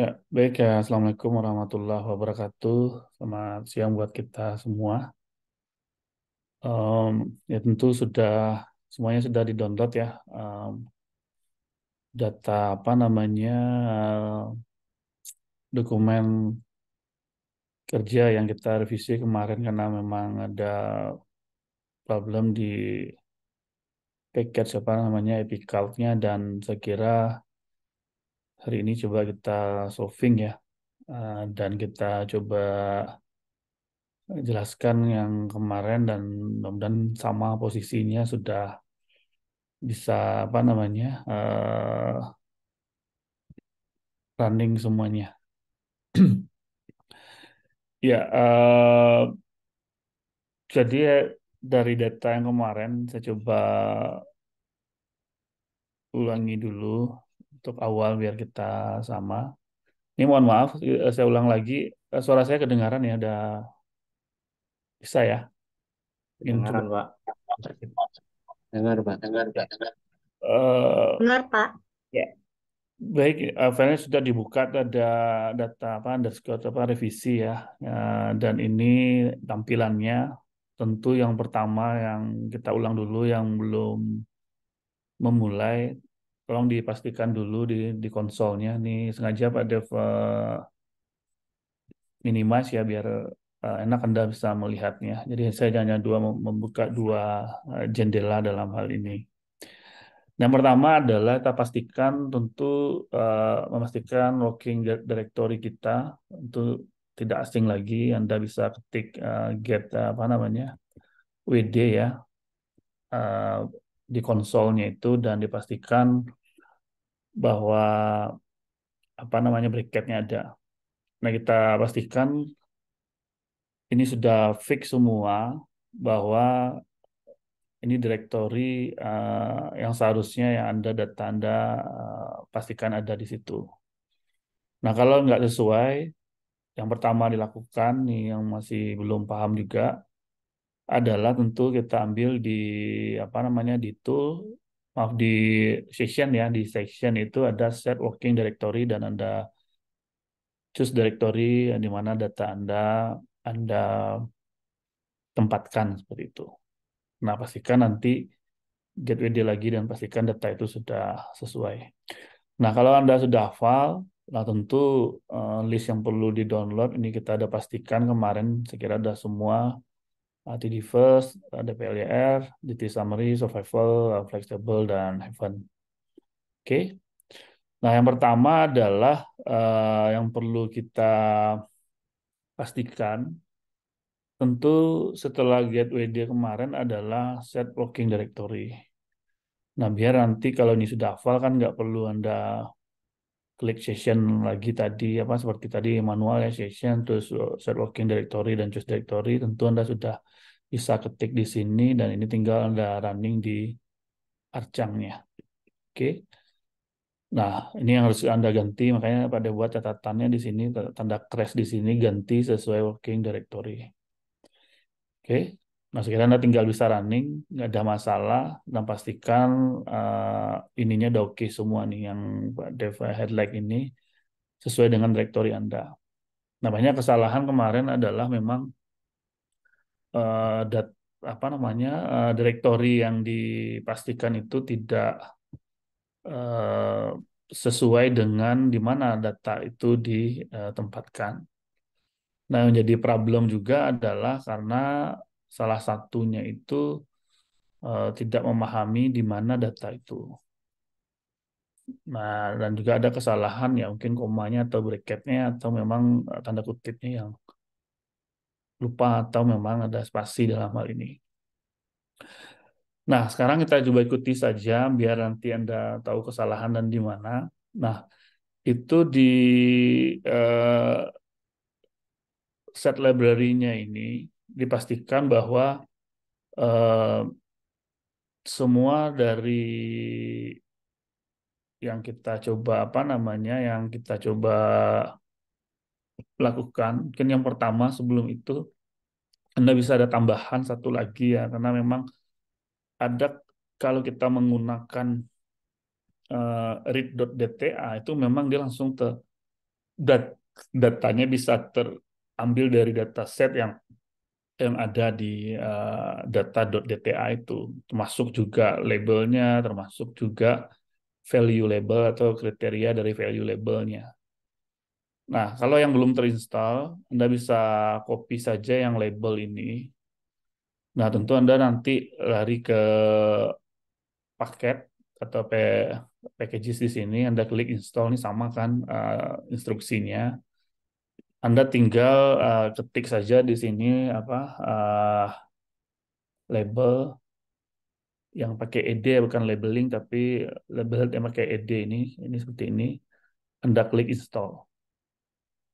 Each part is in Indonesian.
Ya, baik ya. Assalamualaikum warahmatullahi wabarakatuh. Selamat siang buat kita semua. Um, ya tentu sudah semuanya sudah didownload ya. Um, data apa namanya eh, dokumen kerja yang kita revisi kemarin karena memang ada problem di package apa namanya epicard dan saya kira hari ini coba kita solving ya eh, dan kita coba jelaskan yang kemarin dan mudah-mudahan sama posisinya sudah bisa apa namanya uh, running semuanya ya uh, jadi dari data yang kemarin saya coba ulangi dulu untuk awal biar kita sama. Ini mohon maaf, eh, saya ulang lagi. Eh, suara saya kedengaran ya, ada bisa ya? Kedengaran, Pak. Dengar, Pak. Dengar, Pak. Dengar, eh, Pak. Ya. Baik, sudah dibuka ada data apa underscore apa revisi ya. dan ini tampilannya tentu yang pertama yang kita ulang dulu yang belum memulai tolong dipastikan dulu di di konsolnya nih sengaja Pak Dev uh, eh, minimas ya biar uh, enak Anda bisa melihatnya. Jadi saya hanya dua membuka dua eh, jendela dalam hal ini. Yang pertama adalah kita pastikan tentu uh, memastikan working directory kita untuk tidak asing lagi. Anda bisa ketik uh, get uh, apa namanya WD ya uh, di konsolnya itu dan dipastikan bahwa apa namanya bracketnya ada. Nah kita pastikan ini sudah fix semua bahwa ini direktori uh, yang seharusnya yang anda data anda uh, eh, pastikan ada di situ. Nah kalau nggak sesuai, yang pertama dilakukan nih yang masih belum paham juga adalah tentu kita ambil di apa namanya di tool maaf di section ya di section itu ada set working directory dan anda choose directory di mana data anda anda tempatkan seperti itu. Nah pastikan nanti get dia lagi dan pastikan data itu sudah sesuai. Nah kalau anda sudah hafal, nah tentu eh, list yang perlu di download ini kita ada pastikan kemarin sekiranya ada semua Ah, TD diverse ah, ada PLDR, DT Summary, Survival, ah, Flexible, dan Heaven. Oke. Okay. Nah, yang pertama adalah uh, yang perlu kita pastikan tentu setelah gateway dia kemarin adalah set working directory. Nah, biar nanti kalau ini sudah hafal kan nggak perlu Anda klik session lagi tadi apa seperti tadi manual ya session terus set working directory dan choose directory tentu Anda sudah bisa ketik di sini dan ini tinggal Anda running di arcangnya. Oke. Okay. Nah, ini yang harus Anda ganti makanya pada buat catatannya di sini tanda crash di sini ganti sesuai working directory. Oke. Okay. Nah, sekiranya Anda tinggal bisa running, nggak ada masalah, dan pastikan uh, ininya udah oke okay semua nih yang dev headlight ini sesuai dengan direktori Anda. Nah, banyak kesalahan kemarin adalah memang uh, dat, apa namanya uh, eh, direktori yang dipastikan itu tidak uh, sesuai dengan di mana data itu ditempatkan. Nah, yang jadi problem juga adalah karena Salah satunya itu uh, tidak memahami di mana data itu. Nah, dan juga ada kesalahan ya mungkin komanya atau bracketnya atau memang eh, tanda kutipnya yang lupa atau memang ada spasi dalam hal ini. Nah, sekarang kita coba ikuti saja biar nanti Anda tahu kesalahan dan di mana. Nah, itu di uh, set library-nya ini dipastikan bahwa eh, semua dari yang kita coba apa namanya yang kita coba lakukan mungkin yang pertama sebelum itu anda bisa ada tambahan satu lagi ya karena memang ada kalau kita menggunakan uh, eh, read.dta ah, itu memang dia langsung ter dat, datanya bisa terambil dari dataset yang yang ada di uh, data.dta itu termasuk juga labelnya termasuk juga value label atau kriteria dari value labelnya nah kalau yang belum terinstall anda bisa copy saja yang label ini nah tentu anda nanti lari ke paket atau packages di sini anda klik install ini sama kan uh, instruksinya anda tinggal uh, ketik saja di sini apa uh, label yang pakai ed bukan labeling tapi label yang pakai ed ini ini seperti ini. Anda klik install.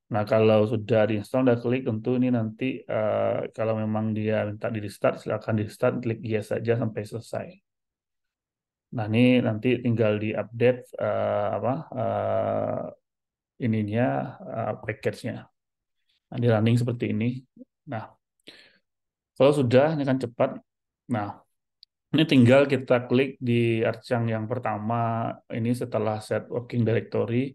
Nah, kalau sudah diinstall, Anda klik tentu ini nanti uh, kalau memang dia minta di restart, silakan di restart, klik yes saja sampai selesai. Nah, ini nanti tinggal di update uh, apa uh, ininya uh, package-nya di running seperti ini. Nah, kalau sudah ini kan cepat. Nah, ini tinggal kita klik di archang yang pertama ini setelah set working directory,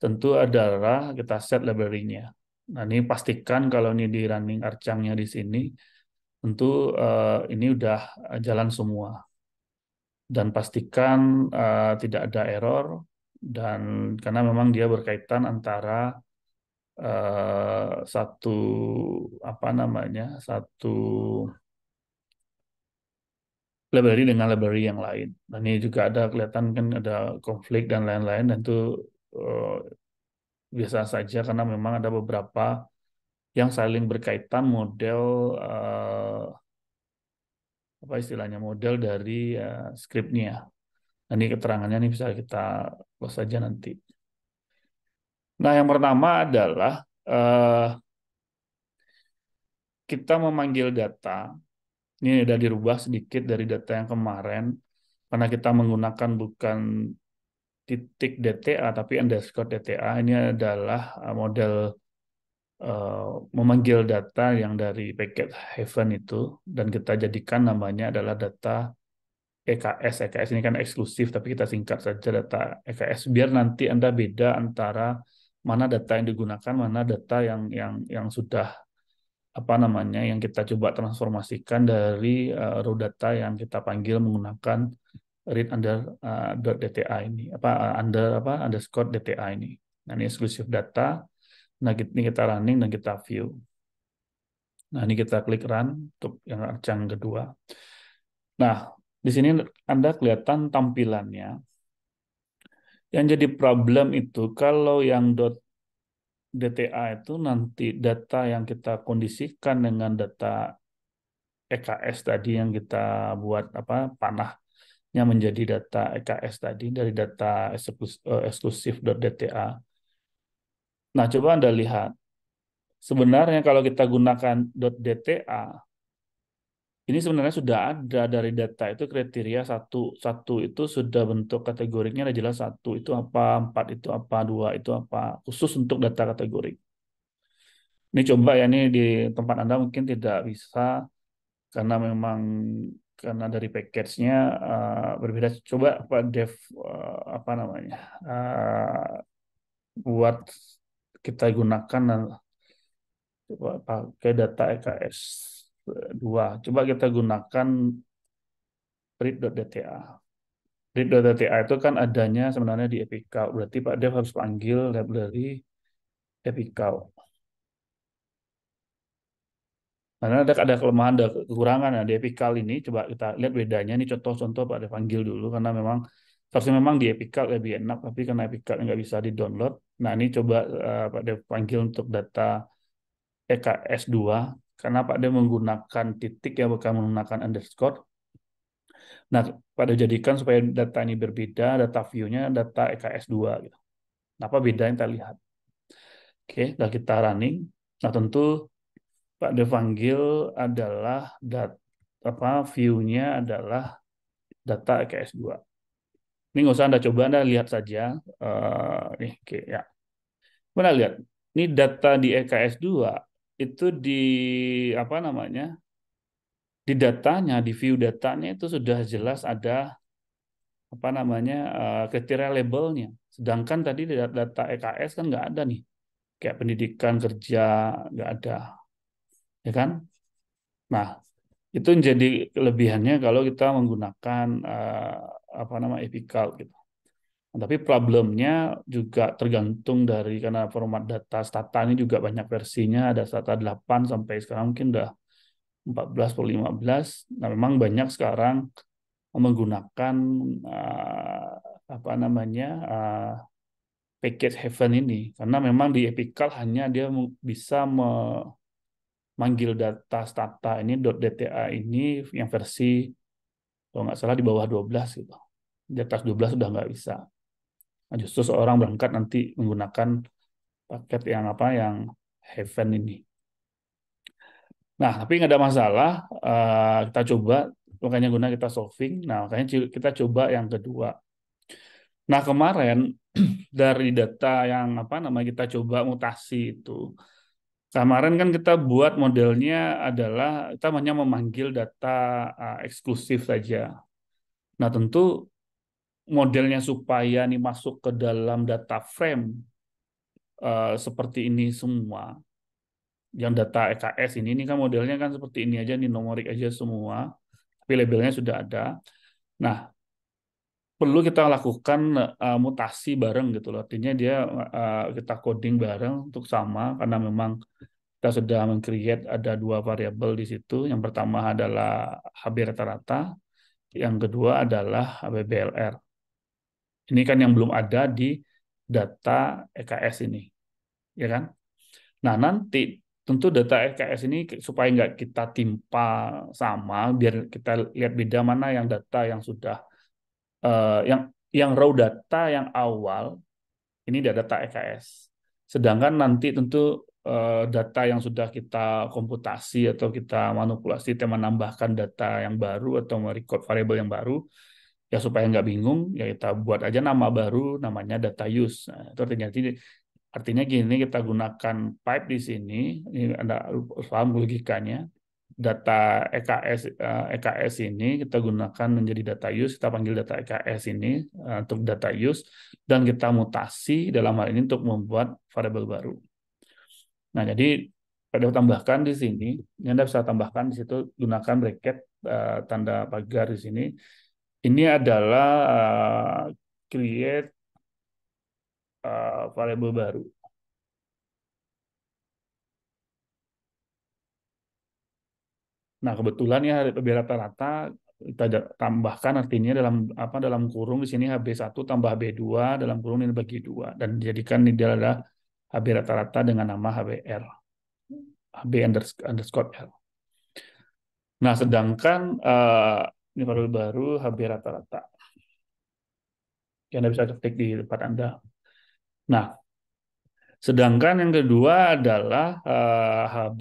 tentu adalah kita set library-nya. Nah, ini pastikan kalau ini di running arcangnya di sini, tentu uh, ini udah jalan semua. Dan pastikan uh, tidak ada error, dan karena memang dia berkaitan antara Eh, satu apa namanya satu library dengan library yang lain. Dan ini juga ada kelihatan kan ada konflik dan lain-lain dan itu uh, biasa saja karena memang ada beberapa yang saling berkaitan model uh, apa istilahnya model dari uh, skripnya. ini keterangannya ini bisa kita close saja nanti. Nah, yang pertama adalah uh, kita memanggil data. Ini sudah dirubah sedikit dari data yang kemarin, karena kita menggunakan bukan titik DTA tapi underscore DTA. Ini adalah eh, model uh, memanggil data yang dari packet heaven itu, dan kita jadikan namanya adalah data EKS. EKS ini kan eksklusif, tapi kita singkat saja data EKS, biar nanti Anda beda antara mana data yang digunakan, mana data yang yang yang sudah apa namanya yang kita coba transformasikan dari uh, raw data yang kita panggil menggunakan read under uh, eh, .dta ini apa uh, under apa underscore dta ini. Nah, ini exclusive data. Nah, ini kita running dan kita view. Nah, ini kita klik run untuk yang yang kedua. Nah, di sini Anda kelihatan tampilannya. Yang jadi problem itu kalau yang dot DTA itu nanti data yang kita kondisikan dengan data EKS tadi yang kita buat apa panahnya menjadi data EKS tadi dari data eh, eksklusif .DTA. Nah, coba Anda lihat. Sebenarnya kalau kita gunakan .dta ini sebenarnya sudah ada dari data itu kriteria satu satu itu sudah bentuk kategorinya ada jelas satu itu apa empat itu apa dua itu apa khusus untuk data kategori ini coba ya ini di tempat anda mungkin tidak bisa karena memang karena dari package-nya uh, berbeda coba apa dev uh, apa namanya uh, buat kita gunakan pakai data EKS dua. Coba kita gunakan read.dta. Read.dta itu kan adanya sebenarnya di Epicow. Berarti Pak Dev harus panggil library Epicow. Karena ada, ada kelemahan, ada kekurangan. Nah, di Epical ini, coba kita lihat bedanya. Ini contoh-contoh Pak Dev panggil dulu, karena memang Seharusnya memang di Epical lebih enak, tapi karena Epical nggak bisa di-download. Nah, ini coba uh, Pak Dev panggil untuk data EKS2. Karena Pak D menggunakan titik ya bukan menggunakan underscore. Nah, pada jadikan supaya data ini berbeda, data view-nya data EKS2 gitu. Nah, apa yang kita lihat. Oke, udah kita running. Nah, tentu Pak D panggil adalah data apa view-nya adalah data EKS2. Ini nggak usah Anda coba, Anda lihat saja. Uh, eh, nih, oke, ya. Mana lihat? Ini data di EKS2 itu di apa namanya di datanya di view datanya itu sudah jelas ada apa namanya eh, kriteria labelnya sedangkan tadi di data EKS kan nggak ada nih kayak pendidikan kerja nggak ada ya kan nah itu menjadi kelebihannya kalau kita menggunakan eh, apa nama epical gitu tapi problemnya juga tergantung dari karena format data stata ini juga banyak versinya ada stata 8 sampai sekarang mungkin udah 14 atau 15 nah memang banyak sekarang menggunakan uh, apa namanya uh, package heaven ini karena memang di epical hanya dia bisa memanggil data stata ini .dta ini yang versi kalau nggak salah di bawah 12 gitu di atas 12 sudah nggak bisa Nah, justru seorang berangkat nanti menggunakan paket yang apa yang Heaven ini. Nah, tapi nggak ada masalah. Uh, kita coba, makanya guna kita solving. Nah, makanya kita coba yang kedua. Nah, kemarin dari data yang apa namanya kita coba mutasi itu, kemarin kan kita buat modelnya adalah kita hanya memanggil data uh, eksklusif saja. Nah, tentu modelnya supaya nih masuk ke dalam data frame uh, seperti ini semua yang data EKS ini ini kan modelnya kan seperti ini aja nih nomorik aja semua tapi labelnya sudah ada nah perlu kita lakukan uh, mutasi bareng gitu loh artinya dia uh, kita coding bareng untuk sama karena memang kita sudah mengcreate ada dua variabel di situ yang pertama adalah HB rata-rata yang kedua adalah HBBLR ini kan yang belum ada di data EKS ini, ya kan? Nah nanti tentu data EKS ini supaya nggak kita timpa sama, biar kita lihat beda mana yang data yang sudah uh, yang yang raw data yang awal ini data EKS. Sedangkan nanti tentu uh, data yang sudah kita komputasi atau kita manipulasi, kita menambahkan data yang baru atau merecord variable yang baru ya supaya nggak bingung ya kita buat aja nama baru namanya data use nah, itu artinya artinya gini kita gunakan pipe di sini ini anda paham logikanya data EKS EKS eh, e ini kita gunakan menjadi data use kita panggil data EKS ini eh, untuk data use dan kita mutasi dalam hal ini untuk membuat variabel baru nah jadi pada tambahkan di sini anda bisa tambahkan di situ gunakan bracket eh, tanda pagar di sini ini adalah uh, create uh, variable baru. Nah, kebetulan ya HB rata-rata kita tambahkan artinya dalam apa dalam kurung di sini HB1 tambah b 2 dalam kurung ini bagi 2 dan dijadikan ini adalah HB rata-rata dengan nama HBR. HB underscore L. Nah, sedangkan uh, ini baru baru hampir rata-rata. Yang Anda bisa ketik di tempat Anda. Nah, sedangkan yang kedua adalah uh, eh, HB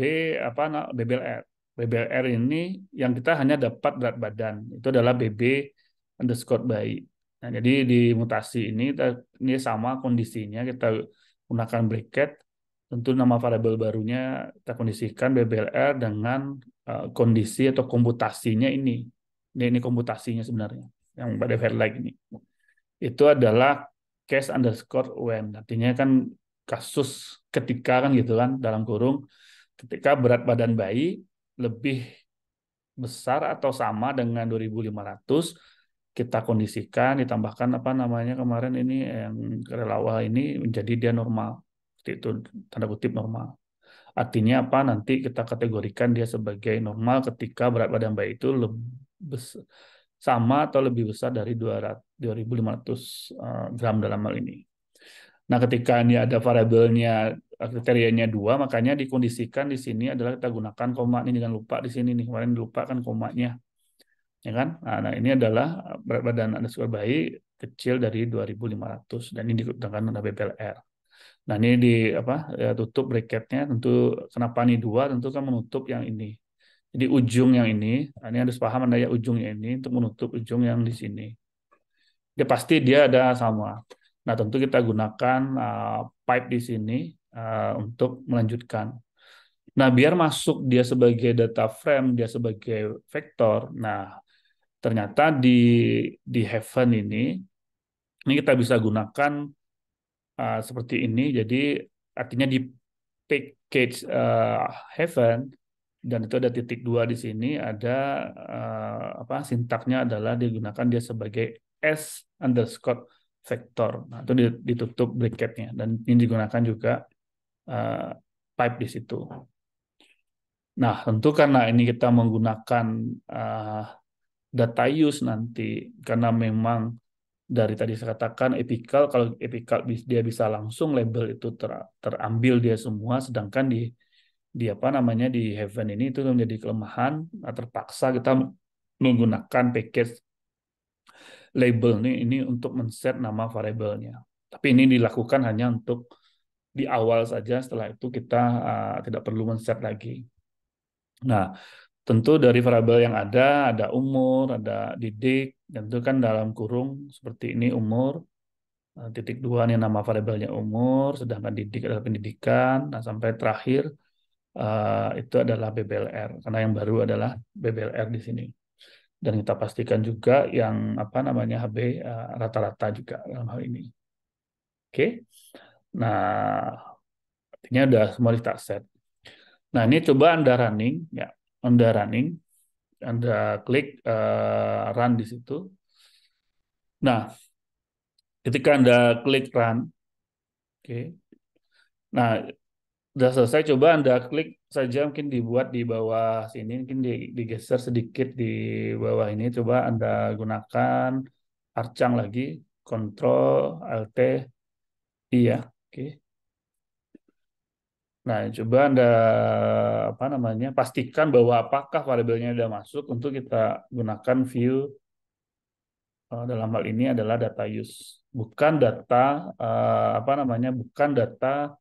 apa nah, BBLR. BBLR ini yang kita hanya dapat berat badan. Itu adalah BB underscore bayi. Nah, jadi di mutasi ini ini sama kondisinya kita gunakan bracket tentu nama variabel barunya kita kondisikan BBLR dengan uh, kondisi atau komputasinya ini ini komputasinya sebenarnya yang pada Fairlight ini itu adalah case underscore when artinya kan kasus ketika kan gitu kan dalam kurung ketika berat badan bayi lebih besar atau sama dengan 2500 kita kondisikan ditambahkan apa namanya kemarin ini yang relawan ini menjadi dia normal itu tanda kutip normal artinya apa nanti kita kategorikan dia sebagai normal ketika berat badan bayi itu lebih sama atau lebih besar dari 2.500 eh, gram dalam hal ini. Nah, ketika ini ada variabelnya eh, kriterianya dua, makanya dikondisikan di sini adalah kita gunakan koma ini dengan lupa di sini nih kemarin lupa kan komanya, ya kan? Nah, nah ini adalah eh, berat badan underscore bayi kecil dari 2.500 dan ini digunakan oleh BPLR. Nah, ini di apa ya, tutup bracketnya tentu kenapa ini dua tentu kan menutup yang ini jadi ujung yang ini, ini harus paham ada ya ujungnya ini untuk menutup ujung yang di sini. Dia pasti dia ada sama. Nah tentu kita gunakan uh, pipe di sini uh, untuk melanjutkan. Nah biar masuk dia sebagai data frame, dia sebagai vektor. Nah ternyata di di heaven ini ini kita bisa gunakan uh, seperti ini. Jadi artinya di package uh, heaven dan itu ada titik dua di sini ada uh, apa sintaknya adalah digunakan dia sebagai s underscore vector nah itu ditutup bracketnya dan ini digunakan juga uh, pipe di situ nah tentu karena ini kita menggunakan uh, data use nanti karena memang dari tadi saya katakan epical kalau epical dia bisa langsung label itu ter, terambil dia semua sedangkan di di apa namanya di heaven ini itu menjadi kelemahan terpaksa kita menggunakan package label ini ini untuk men-set nama variabelnya tapi ini dilakukan hanya untuk di awal saja setelah itu kita uh, tidak perlu men-set lagi nah tentu dari variabel yang ada ada umur ada didik dan itu kan dalam kurung seperti ini umur eh, titik dua ini nama variabelnya umur sedangkan didik adalah pendidikan nah sampai terakhir Eh, itu adalah BBLR karena yang baru adalah BBLR di sini dan kita pastikan juga yang apa namanya HB eh, rata-rata uh, juga dalam hal ini oke okay? nah artinya udah semua di set nah ini coba anda running ya anda running anda klik uh, run di situ nah ketika anda klik run oke okay, Nah, udah selesai coba anda klik saja mungkin dibuat di bawah sini mungkin digeser sedikit di bawah ini coba anda gunakan arcang lagi kontrol alt iya oke nah coba anda apa namanya pastikan bahwa apakah variabelnya sudah masuk untuk kita gunakan view eh, dalam hal ini adalah data use bukan data eh, apa namanya bukan data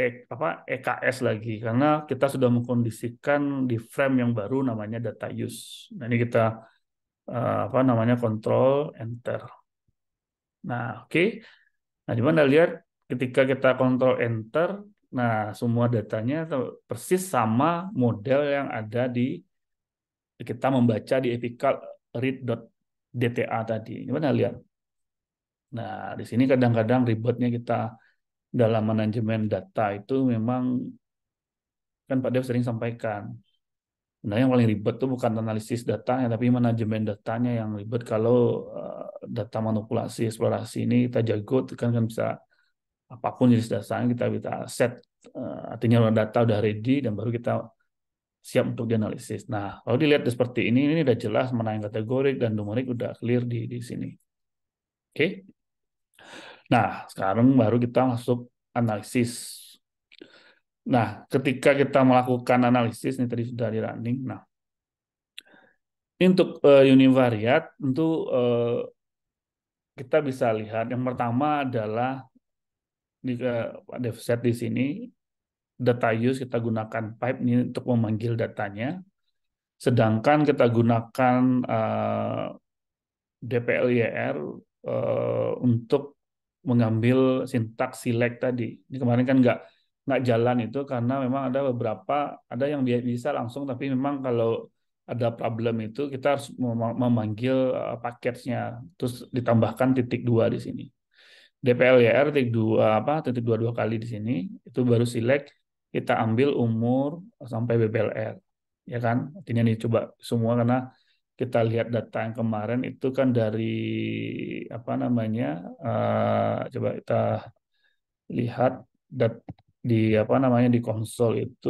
e, apa EKS lagi karena kita sudah mengkondisikan di frame yang baru namanya data use. Nah, ini kita uh, apa namanya control enter. Nah, oke. Okay. Nah, di mana lihat ketika kita control enter, nah semua datanya persis sama model yang ada di kita membaca di epical read.dta tadi. Gimana lihat? Nah, di sini kadang-kadang ribetnya kita dalam manajemen data itu memang kan Pak Dev sering sampaikan nah yang paling ribet tuh bukan analisis datanya tapi manajemen datanya yang ribet kalau eh, data manipulasi eksplorasi ini kita jago kan kan bisa apapun jenis dasarnya kita bisa set eh, artinya data udah ready dan baru kita siap untuk dianalisis. Nah, kalau dilihat seperti ini, ini udah jelas mana yang kategorik dan numerik udah clear di di sini. Oke. Okay? Nah, sekarang baru kita masuk analisis. Nah, ketika kita melakukan analisis, ini tadi sudah di running. Nah, untuk uh, eh, univariat, tentu uh, kita bisa lihat yang pertama adalah di uh, eh, dataset di sini data use kita gunakan pipe ini untuk memanggil datanya, sedangkan kita gunakan uh, DPLIR e uh, untuk mengambil sintaks silek tadi. Ini kemarin kan nggak nggak jalan itu karena memang ada beberapa ada yang bisa langsung tapi memang kalau ada problem itu kita harus memanggil eh, paketnya terus ditambahkan titik dua di sini. DPLYR titik dua apa titik dua dua kali di sini itu baru silek kita ambil umur sampai BPLR ya kan artinya coba semua karena kita lihat data yang kemarin itu kan dari apa namanya uh, coba kita lihat dat di apa namanya di konsol itu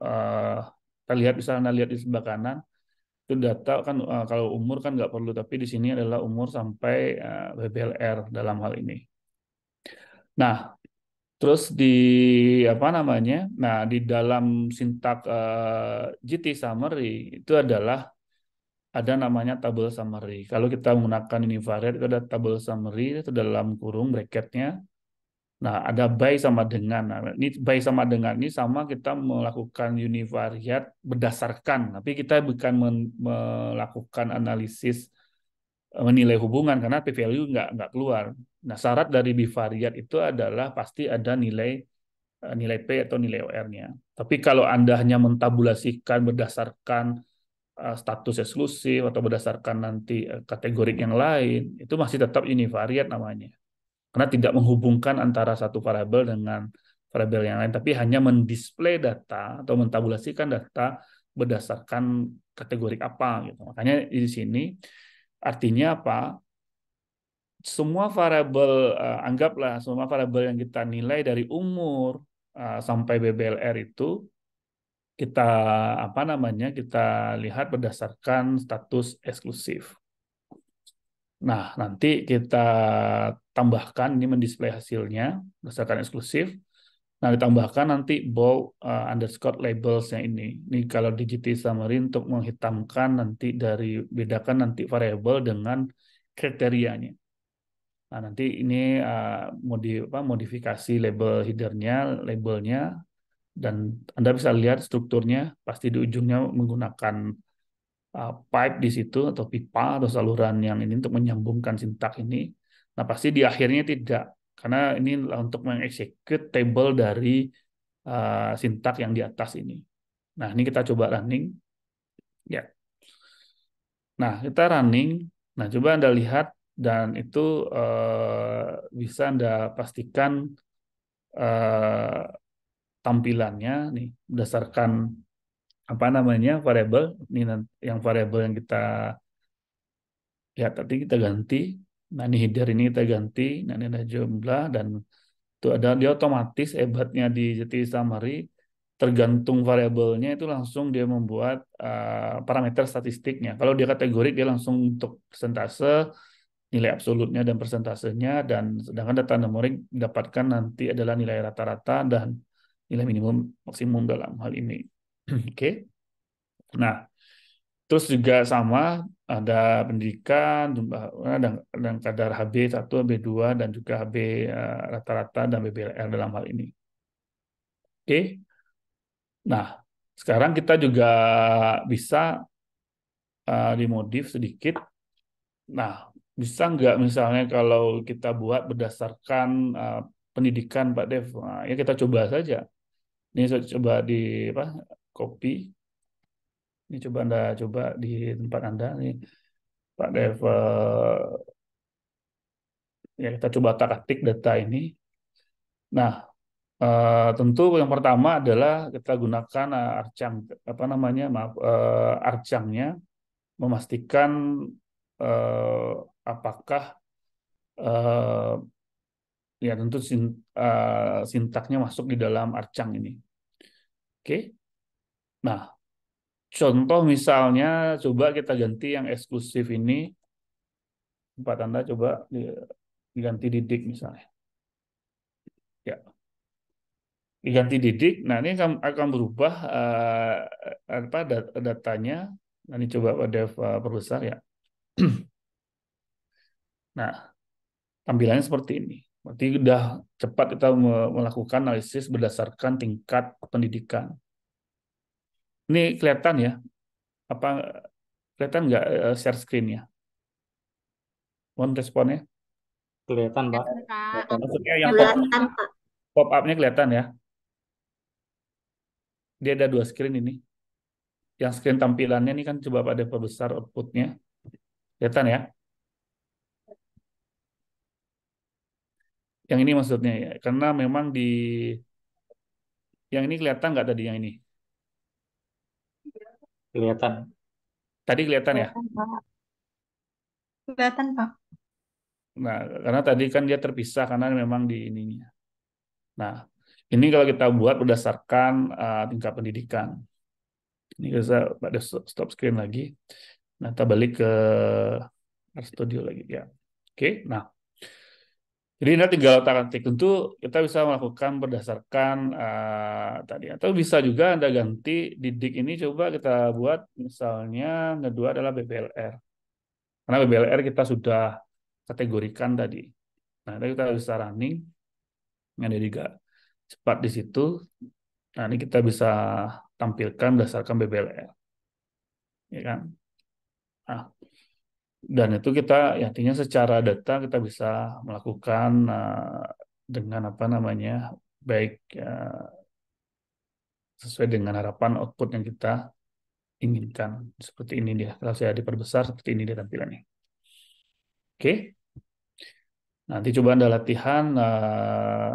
uh, kita lihat di sana lihat di sebelah kanan itu data kan uh, kalau umur kan nggak perlu tapi di sini adalah umur sampai uh, BBLR dalam hal ini. Nah terus di apa namanya nah di dalam sintak uh, GT summary itu adalah ada namanya tabel summary. Kalau kita menggunakan univariate itu ada tabel summary itu dalam kurung bracketnya. Nah, ada by sama dengan. Nah, ini by sama dengan ini sama kita melakukan univariate berdasarkan, tapi kita bukan men- melakukan analisis eh, menilai hubungan karena p value nggak nggak keluar. Nah, syarat dari bivariate itu adalah pasti ada nilai eh, nilai p atau nilai or-nya. Tapi kalau Anda hanya mentabulasikan berdasarkan Eh, status eksklusif atau berdasarkan nanti eh, kategori yang lain itu masih tetap univariate namanya karena tidak menghubungkan antara satu variabel dengan variabel yang lain tapi hanya mendisplay data atau mentabulasikan data berdasarkan kategori apa gitu makanya di sini artinya apa semua variabel eh, anggaplah semua variabel yang kita nilai dari umur sampai BBLR itu kita apa namanya kita lihat berdasarkan status eksklusif. Nah, nanti kita tambahkan ini mendisplay hasilnya berdasarkan eksklusif. Nah, ditambahkan nanti bold uh, underscore yang ini. Ini kalau di summary untuk menghitamkan nanti dari bedakan nanti variable dengan kriterianya. Nah, nanti ini uh, eh, modif apa, modifikasi label headernya, labelnya dan Anda bisa lihat strukturnya pasti di ujungnya menggunakan uh, pipe di situ atau pipa atau saluran yang ini untuk menyambungkan sintak ini. Nah, pasti di akhirnya tidak karena ini untuk mengeksekut table dari uh, sintak yang di atas ini. Nah, ini kita coba running. Ya. Nah, kita running. Nah, coba Anda lihat dan itu uh, bisa Anda pastikan uh, tampilannya nih berdasarkan apa namanya variable ini yang variable yang kita lihat tadi kita ganti nah ini header ini kita ganti nah ini ada jumlah dan itu ada dia otomatis hebatnya di JTI e summary tergantung variabelnya itu langsung dia membuat uh, parameter statistiknya kalau dia kategorik dia langsung untuk persentase nilai absolutnya dan persentasenya dan sedangkan data numerik dapatkan nanti adalah nilai rata-rata dan nilai minimum maksimum dalam hal ini. Oke. Okay? Nah, terus juga sama ada pendidikan, dan, ada kadar HB1, HB2 dan juga HB eh, rata-rata dan BBLR dalam hal ini. Oke. Okay? Nah, sekarang kita juga bisa uh, dimodif sedikit. Nah, bisa nggak misalnya kalau kita buat berdasarkan uh, pendidikan Pak Dev? Nah, ya kita coba saja ini saya coba di apa? Copy. Ini coba Anda coba di tempat Anda ini Pak Dev ya kita coba taktik data ini. Nah, eh, tentu yang pertama adalah kita gunakan uh, arcang apa namanya maaf uh, arcangnya memastikan apakah ya tentu sin, sintaknya masuk di dalam arcang ini. Oke. Nah, contoh misalnya coba kita ganti yang eksklusif ini Empat tanda coba diganti didik misalnya. Ya. Diganti didik. Nah, ini akan, akan berubah uh, apa dat datanya. Nah, ini coba pada uh, eh, perbesar ya. nah, tampilannya seperti ini. Berarti udah cepat kita melakukan analisis berdasarkan tingkat pendidikan. Ini kelihatan ya? Apa kelihatan nggak eh, share screen ya, Mohon responnya. Kelihatan, Pak. Maksudnya yang kelihatan, Pop up-nya kelihatan ya? Dia ada dua screen ini. Yang screen tampilannya ini kan coba pada perbesar outputnya. Kelihatan ya? Yang ini maksudnya ya, karena memang di yang ini kelihatan nggak tadi yang ini? Kelihatan. Tadi kelihatan, ya? kelihatan ya? Kelihatan Pak. Nah, karena tadi kan dia terpisah karena memang di ininya. Nah, ini kalau kita buat berdasarkan uh, tingkat pendidikan. Ini bisa pada stop screen lagi. Nah, kita balik ke Studio lagi ya. Oke, nah jadi tinggal tiga tertentu kita bisa melakukan berdasarkan uh, tadi atau bisa juga anda ganti didik ini coba kita buat misalnya kedua adalah BBLR karena BBLR kita sudah kategorikan tadi. Nah kita bisa running ada juga cepat di situ. Nah ini kita bisa tampilkan berdasarkan BBLR, ya kan? Nah dan itu kita artinya secara data kita bisa melakukan eh, dengan apa namanya baik eh, sesuai dengan harapan output yang kita inginkan seperti ini dia kalau saya diperbesar seperti ini dia tampilannya oke nanti coba anda latihan eh,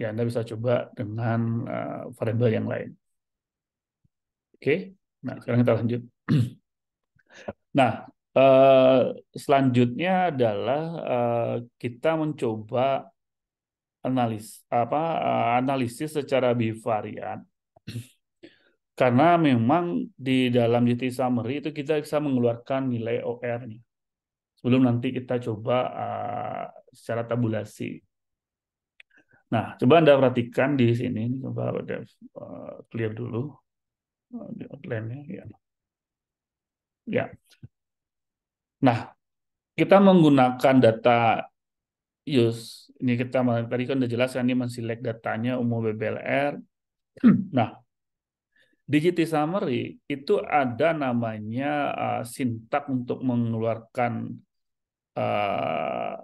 ya anda bisa coba dengan uh, variabel yang lain oke nah sekarang kita lanjut nah Eh, selanjutnya adalah uh, kita mencoba analis apa uh, analisis secara bivariat karena memang di dalam GT summary itu kita bisa mengeluarkan nilai OR-nya sebelum nanti kita coba uh, secara tabulasi. Nah, coba Anda perhatikan di sini, coba ada uh, clear dulu di outline-nya ya. Ya. Nah, kita menggunakan data use. Ini kita tadi kan udah jelas kan, ini menselect datanya umum BBLR. nah, Digit summary itu ada namanya uh, eh, sintak untuk mengeluarkan uh,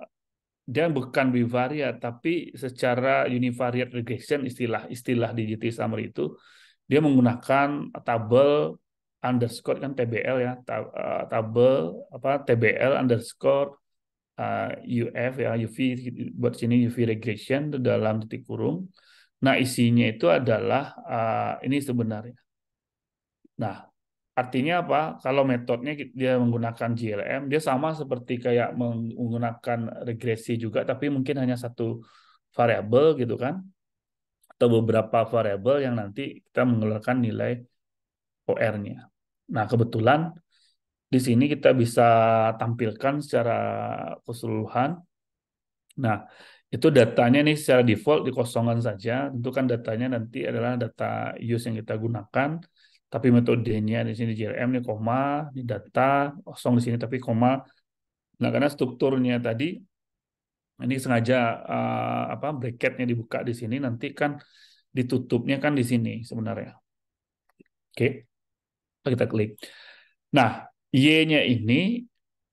dia bukan bivariat tapi secara univariate regression istilah istilah digit summary itu dia menggunakan tabel underscore kan TBL ya tab, uh, eh, tabel apa TBL underscore uh, eh, UF ya UV buat sini UV regression itu dalam titik kurung. Nah isinya itu adalah uh, ini sebenarnya. Nah artinya apa? Kalau metodenya dia menggunakan GLM dia sama seperti kayak menggunakan regresi juga tapi mungkin hanya satu variabel gitu kan atau beberapa variabel yang nanti kita mengeluarkan nilai OR-nya. Nah, kebetulan di sini kita bisa tampilkan secara keseluruhan. Nah, itu datanya nih secara default dikosongkan saja. Tentu kan datanya nanti adalah data use yang kita gunakan. Tapi metodenya di sini JRM nih koma, ini data kosong di sini tapi koma. Nah, karena strukturnya tadi ini sengaja uh, apa bracketnya dibuka di sini nanti kan ditutupnya kan di sini sebenarnya. Oke. Okay kita klik. Nah, Y-nya ini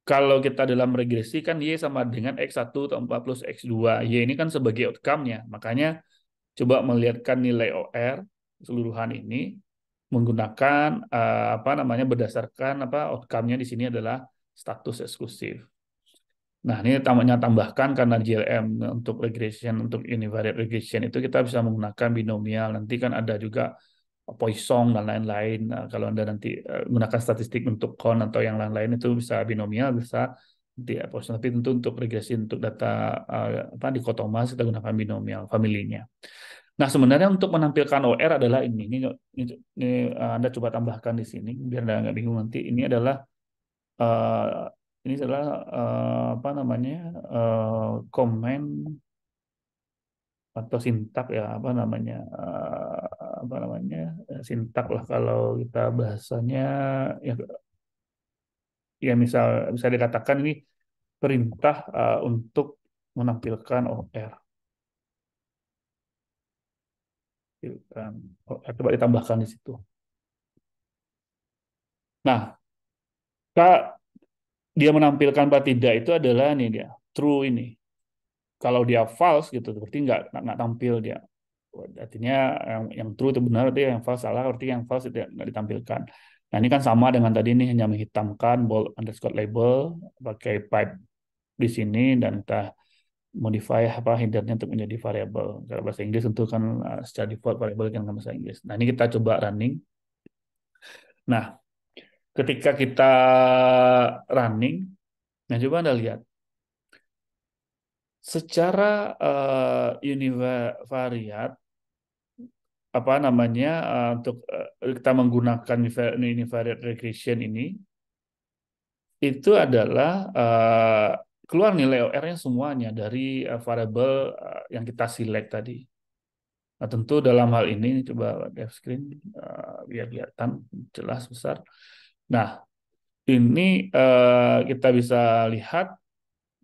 kalau kita dalam regresi kan Y sama dengan X1 4 plus X2. Y ini kan sebagai outcome-nya. Makanya coba melihatkan nilai OR keseluruhan ini menggunakan eh, apa namanya berdasarkan apa outcome-nya di sini adalah status eksklusif. Nah, ini tambahnya tambahkan karena GLM untuk regression untuk univariate regression itu kita bisa menggunakan binomial. Nanti kan ada juga Poisson dan lain-lain. Nah, kalau Anda nanti eh, gunakan statistik untuk kon atau yang lain-lain itu bisa binomial, bisa di Poisson. Tapi tentu untuk regresi untuk data eh, apa di kotomas kita gunakan binomial familinya. Nah, sebenarnya untuk menampilkan OR adalah ini. Ini, ini, ini eh, Anda coba tambahkan di sini biar Anda nggak bingung nanti. Ini adalah uh, ini adalah uh, apa namanya? Uh, atau sintak ya, apa namanya? apa namanya eh, sintak lah kalau kita bahasanya ya ya misal bisa dikatakan ini perintah uh, untuk menampilkan OR. coba ditambahkan di situ. Nah, kak dia menampilkan apa tidak itu adalah nih dia true ini. Kalau dia false gitu berarti nggak nggak tampil dia artinya yang, yang true itu benar artinya yang false salah artinya yang false itu nggak ditampilkan nah ini kan sama dengan tadi ini hanya menghitamkan bold underscore label pakai pipe di sini dan kita modify apa headernya untuk menjadi variable kalau bahasa Inggris tentu kan eh, secara default variable kan bahasa Inggris nah ini kita coba running nah ketika kita running nah coba anda lihat secara uh, eh, univariat apa namanya uh, untuk uh, kita menggunakan univariate regression ini itu adalah uh, keluar nilai OR-nya semuanya dari uh, variabel uh, yang kita select tadi. Nah, tentu dalam hal ini coba dev screen uh, biar kelihatan jelas besar. Nah, ini uh, kita bisa lihat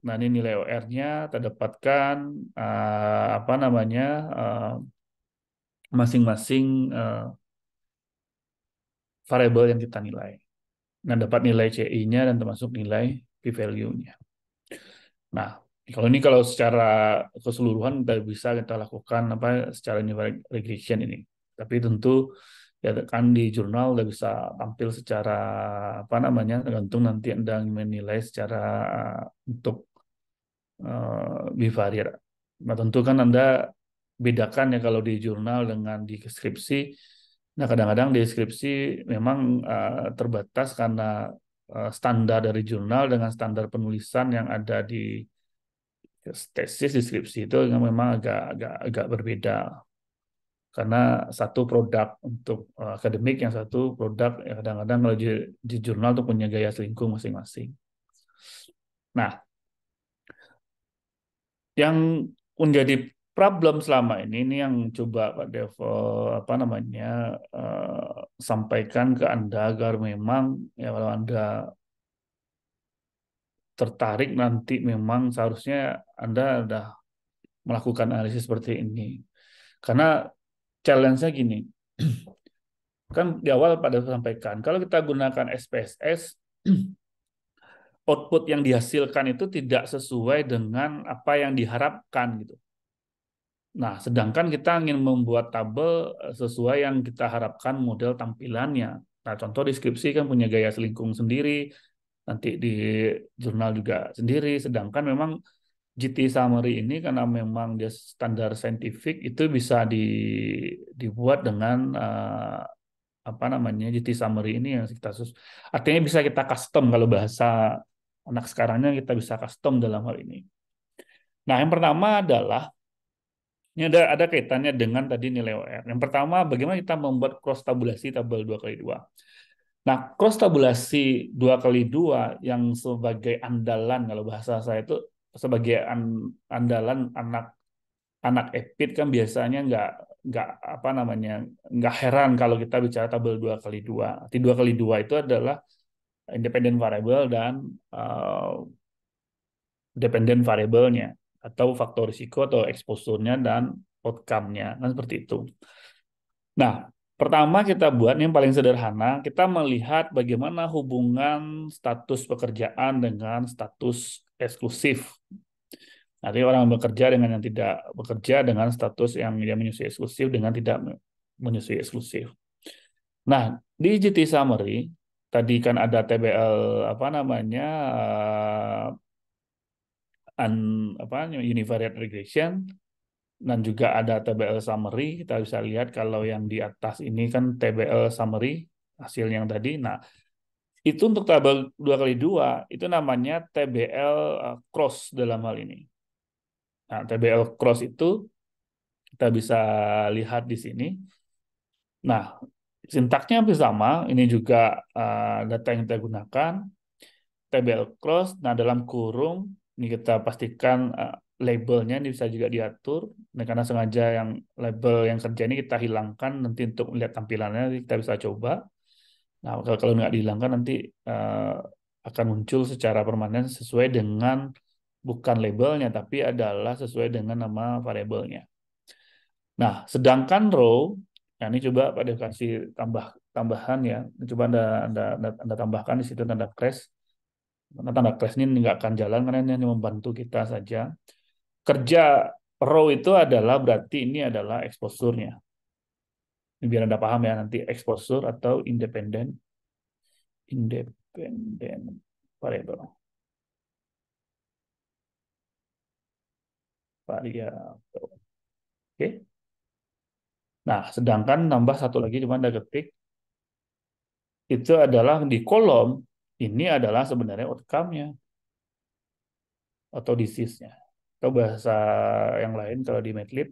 nah ini nilai OR-nya terdapatkan uh, apa namanya uh, masing-masing uh, eh, variabel yang kita nilai. Nah, dapat nilai CI-nya dan termasuk nilai p-value-nya. Nah, kalau ini kalau secara keseluruhan kita bisa kita lakukan apa secara numeric regression ini. Tapi tentu ya kan di jurnal udah bisa tampil secara apa namanya tergantung nanti Anda menilai secara eh, untuk uh, eh, bivariat. Nah, tentu kan Anda bedakan ya kalau di jurnal dengan di skripsi. Nah, kadang-kadang di skripsi memang uh, terbatas karena uh, standar dari jurnal dengan standar penulisan yang ada di tesis deskripsi itu memang agak agak agak berbeda karena satu produk untuk uh, akademik yang satu produk ya kadang-kadang kalau di, di jurnal tuh punya gaya selingkuh masing-masing. Nah, yang menjadi problem selama ini ini yang coba Pak Devo apa namanya uh, sampaikan ke Anda agar memang ya kalau Anda tertarik nanti memang seharusnya Anda sudah melakukan analisis seperti ini. Karena challenge-nya gini. kan di awal Pak pada sampaikan kalau kita gunakan SPSS output yang dihasilkan itu tidak sesuai dengan apa yang diharapkan gitu. Nah, sedangkan kita ingin membuat tabel eh, sesuai yang kita harapkan model tampilannya. Nah, contoh deskripsi kan punya gaya selingkung sendiri, nanti di jurnal juga sendiri. Sedangkan memang GT summary ini karena memang dia standar saintifik itu bisa di, dibuat dengan uh, apa namanya GT summary ini yang kita sus. Artinya bisa kita custom kalau bahasa anak sekarangnya kita bisa custom dalam hal ini. Nah, yang pertama adalah ini ada ada kaitannya dengan tadi nilai OR. Yang pertama, bagaimana kita membuat cross tabulasi tabel 2 kali 2. Nah, cross tabulasi 2 kali 2 yang sebagai andalan kalau bahasa saya itu sebagai an, andalan anak anak EPIT kan biasanya nggak nggak apa namanya nggak heran kalau kita bicara tabel dua kali dua. Di dua kali dua itu adalah independent variable dan uh, dependent variabelnya atau faktor risiko atau eksposurnya dan outcome-nya kan seperti itu. Nah, pertama kita buat yang paling sederhana, kita melihat bagaimana hubungan status pekerjaan dengan status eksklusif. Nanti orang bekerja dengan yang tidak bekerja dengan status yang dia menyusui eksklusif dengan tidak menyusui eksklusif. Nah, di GT summary tadi kan ada TBL apa namanya un, apa univariate regression dan juga ada TBL summary. Kita bisa lihat kalau yang di atas ini kan TBL summary hasil yang tadi. Nah, itu untuk tabel 2 kali 2 itu namanya TBL eh, cross dalam hal ini. Nah, TBL cross itu kita bisa lihat di sini. Nah, sintaknya hampir sama, ini juga uh, data yang kita gunakan TBL cross nah dalam kurung ini kita pastikan uh, labelnya ini bisa juga diatur. Nah, karena sengaja yang label yang kerja ini kita hilangkan nanti untuk melihat tampilannya kita bisa coba. Nah, kalau, kalau nggak dihilangkan nanti uh, akan muncul secara permanen sesuai dengan bukan labelnya tapi adalah sesuai dengan nama variabelnya. Nah, sedangkan row, nah ini coba pada kasih tambah tambahan ya, coba anda anda anda, anda tambahkan di situ tanda crash karena tanda pres ini nggak akan jalan karena ini hanya membantu kita saja. Kerja row itu adalah berarti ini adalah eksposurnya. Biar Anda paham ya nanti eksposur atau independen. Independen variable. Variable. Oke. Nah, sedangkan nambah satu lagi cuma Anda ketik itu adalah di kolom ini adalah sebenarnya outcome-nya atau disease-nya. Atau bahasa yang lain kalau di MATLAB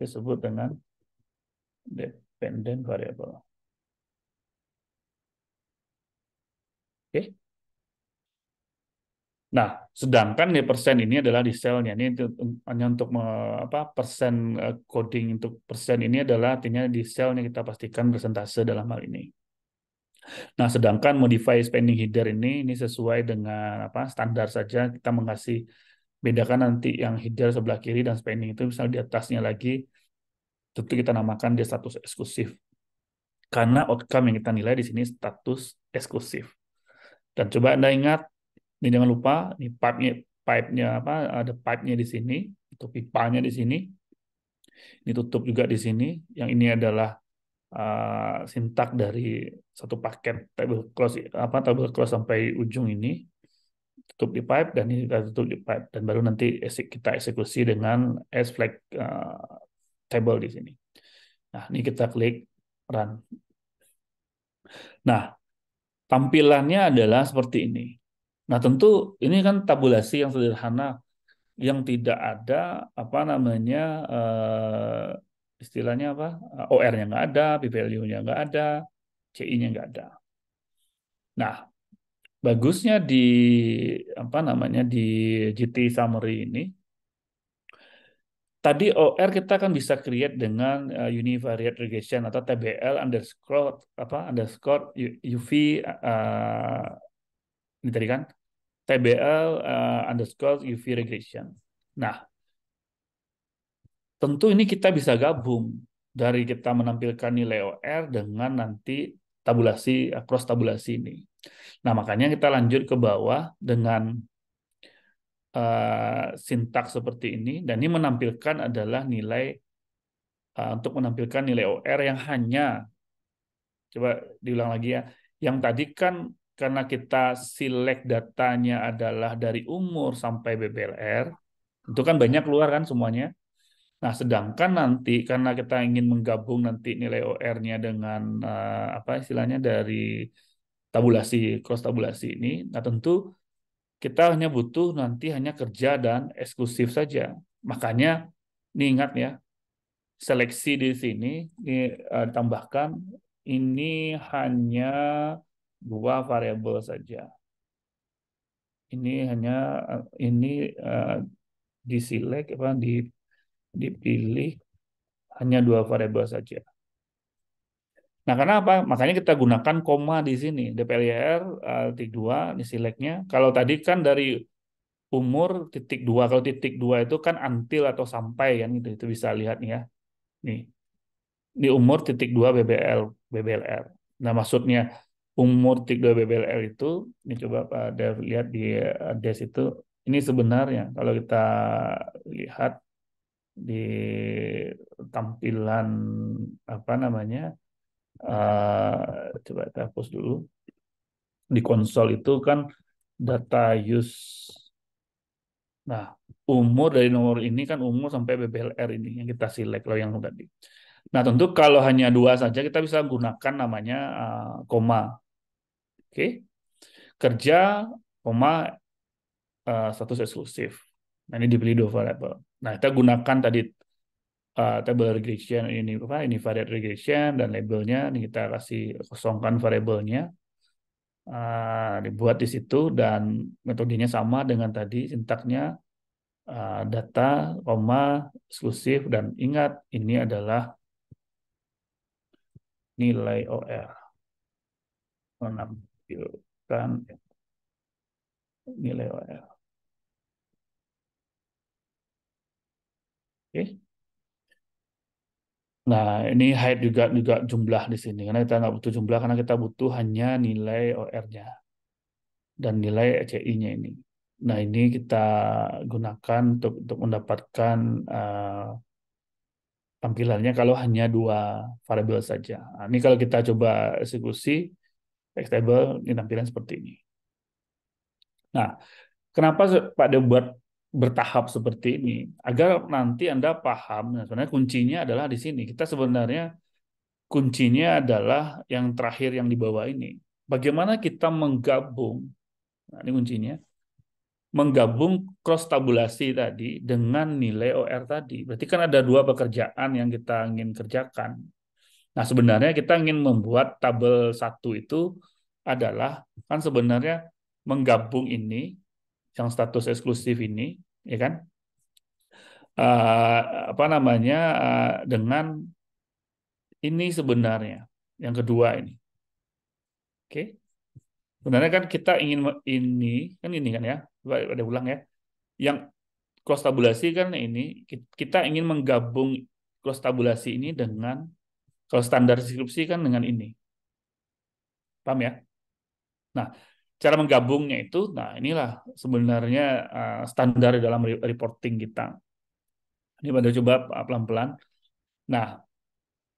disebut dengan dependent variable. Oke. Okay. Nah, sedangkan di persen ini adalah di selnya. Ini hanya untuk apa persen eh, coding untuk persen ini adalah artinya di selnya kita pastikan persentase dalam hal ini. Nah, sedangkan modify spending header ini ini sesuai dengan apa standar saja kita mengasih bedakan nanti yang header sebelah kiri dan spending itu misalnya di atasnya lagi tentu kita namakan dia status eksklusif. Karena outcome yang kita nilai di sini status eksklusif. Dan coba Anda ingat, ini jangan lupa, ini pipe-nya pipe-nya apa ada pipe-nya di sini, atau pipanya di sini. Ini tutup juga di sini. Yang ini adalah Eh, sintak dari satu paket table close apa table close sampai ujung ini tutup di pipe dan ini kita tutup di pipe dan baru nanti kita eksekusi dengan s flag uh, table di sini. Nah, ini kita klik run. Nah, tampilannya adalah seperti ini. Nah, tentu ini kan tabulasi yang sederhana yang tidak ada apa namanya uh, istilahnya apa eh, OR-nya nggak ada, P nya nggak ada, CI-nya nggak ada. Nah, bagusnya di apa namanya di GT summary ini tadi OR kita kan bisa create dengan uh, univariate regression atau TBL underscore apa underscore UV uh, eh, ini tadi kan TBL uh, underscore UV regression. Nah, Tentu ini kita bisa gabung dari kita menampilkan nilai OR dengan nanti tabulasi cross tabulasi ini. Nah, makanya kita lanjut ke bawah dengan uh, sintaks seperti ini dan ini menampilkan adalah nilai uh, untuk menampilkan nilai OR yang hanya coba diulang lagi ya. Yang tadi kan karena kita select datanya adalah dari umur sampai BBLR, itu kan banyak keluar kan semuanya. Nah, sedangkan nanti karena kita ingin menggabung nanti nilai OR-nya dengan uh, apa istilahnya dari tabulasi cross tabulasi ini, nah tentu kita hanya butuh nanti hanya kerja dan eksklusif saja. Makanya nih ingat ya, seleksi di sini eh, ditambahkan uh, ini hanya dua variabel saja. Ini hanya eh, ini uh, di apa di dipilih hanya dua variabel saja. Nah, karena apa? Makanya kita gunakan koma di sini. DPLIR uh, titik 2, ini seleknya. Kalau tadi kan dari umur titik dua, kalau titik dua itu kan until atau sampai kan gitu. Itu bisa lihat nih ya. Nih. Di umur titik dua BBL, BBLR. Nah, maksudnya umur titik dua BBLR itu, ini coba Pak Dev lihat di des itu, ini sebenarnya kalau kita lihat di tampilan apa namanya uh, coba kita hapus dulu di konsol itu kan data use nah umur dari nomor ini kan umur sampai BBLR ini yang kita select loh yang tadi nah tentu kalau hanya dua saja kita bisa gunakan namanya uh, koma oke okay? kerja koma uh, status eksklusif nah ini dipilih dua variable Nah, kita gunakan tadi uh, table regression ini apa ini variable regression dan labelnya ini kita kasih kosongkan variabelnya uh, dibuat di situ dan metodenya sama dengan tadi sintaknya uh, data koma eksklusif dan ingat ini adalah nilai OR menampilkan nilai OR Okay. Nah, ini height juga juga jumlah di sini karena kita nggak butuh jumlah karena kita butuh hanya nilai OR-nya dan nilai ECI-nya ini. Nah, ini kita gunakan untuk untuk mendapatkan uh, tampilannya kalau hanya dua variabel saja. Nah, ini kalau kita coba eksekusi text table ini tampilan seperti ini. Nah, kenapa Pak De buat bertahap seperti ini agar nanti Anda paham. Nah, sebenarnya kuncinya adalah di sini. Kita sebenarnya kuncinya adalah yang terakhir yang di bawah ini. Bagaimana kita menggabung nah ini kuncinya menggabung cross tabulasi tadi dengan nilai OR tadi. Berarti kan ada dua pekerjaan yang kita ingin kerjakan. Nah, sebenarnya kita ingin membuat tabel satu itu adalah kan sebenarnya menggabung ini yang status eksklusif ini, ya kan? Uh, apa namanya uh, dengan ini sebenarnya yang kedua ini, oke? Okay? Sebenarnya kan kita ingin ini kan ini kan ya, ada ulang ya. Yang cross tabulasi kan ini kita ingin menggabung cross tabulasi ini dengan kalau standar deskripsi kan dengan ini, paham ya? Nah, cara menggabungnya itu, nah inilah sebenarnya eh, standar dalam reporting kita. Ini pada coba eh, pelan-pelan. Nah,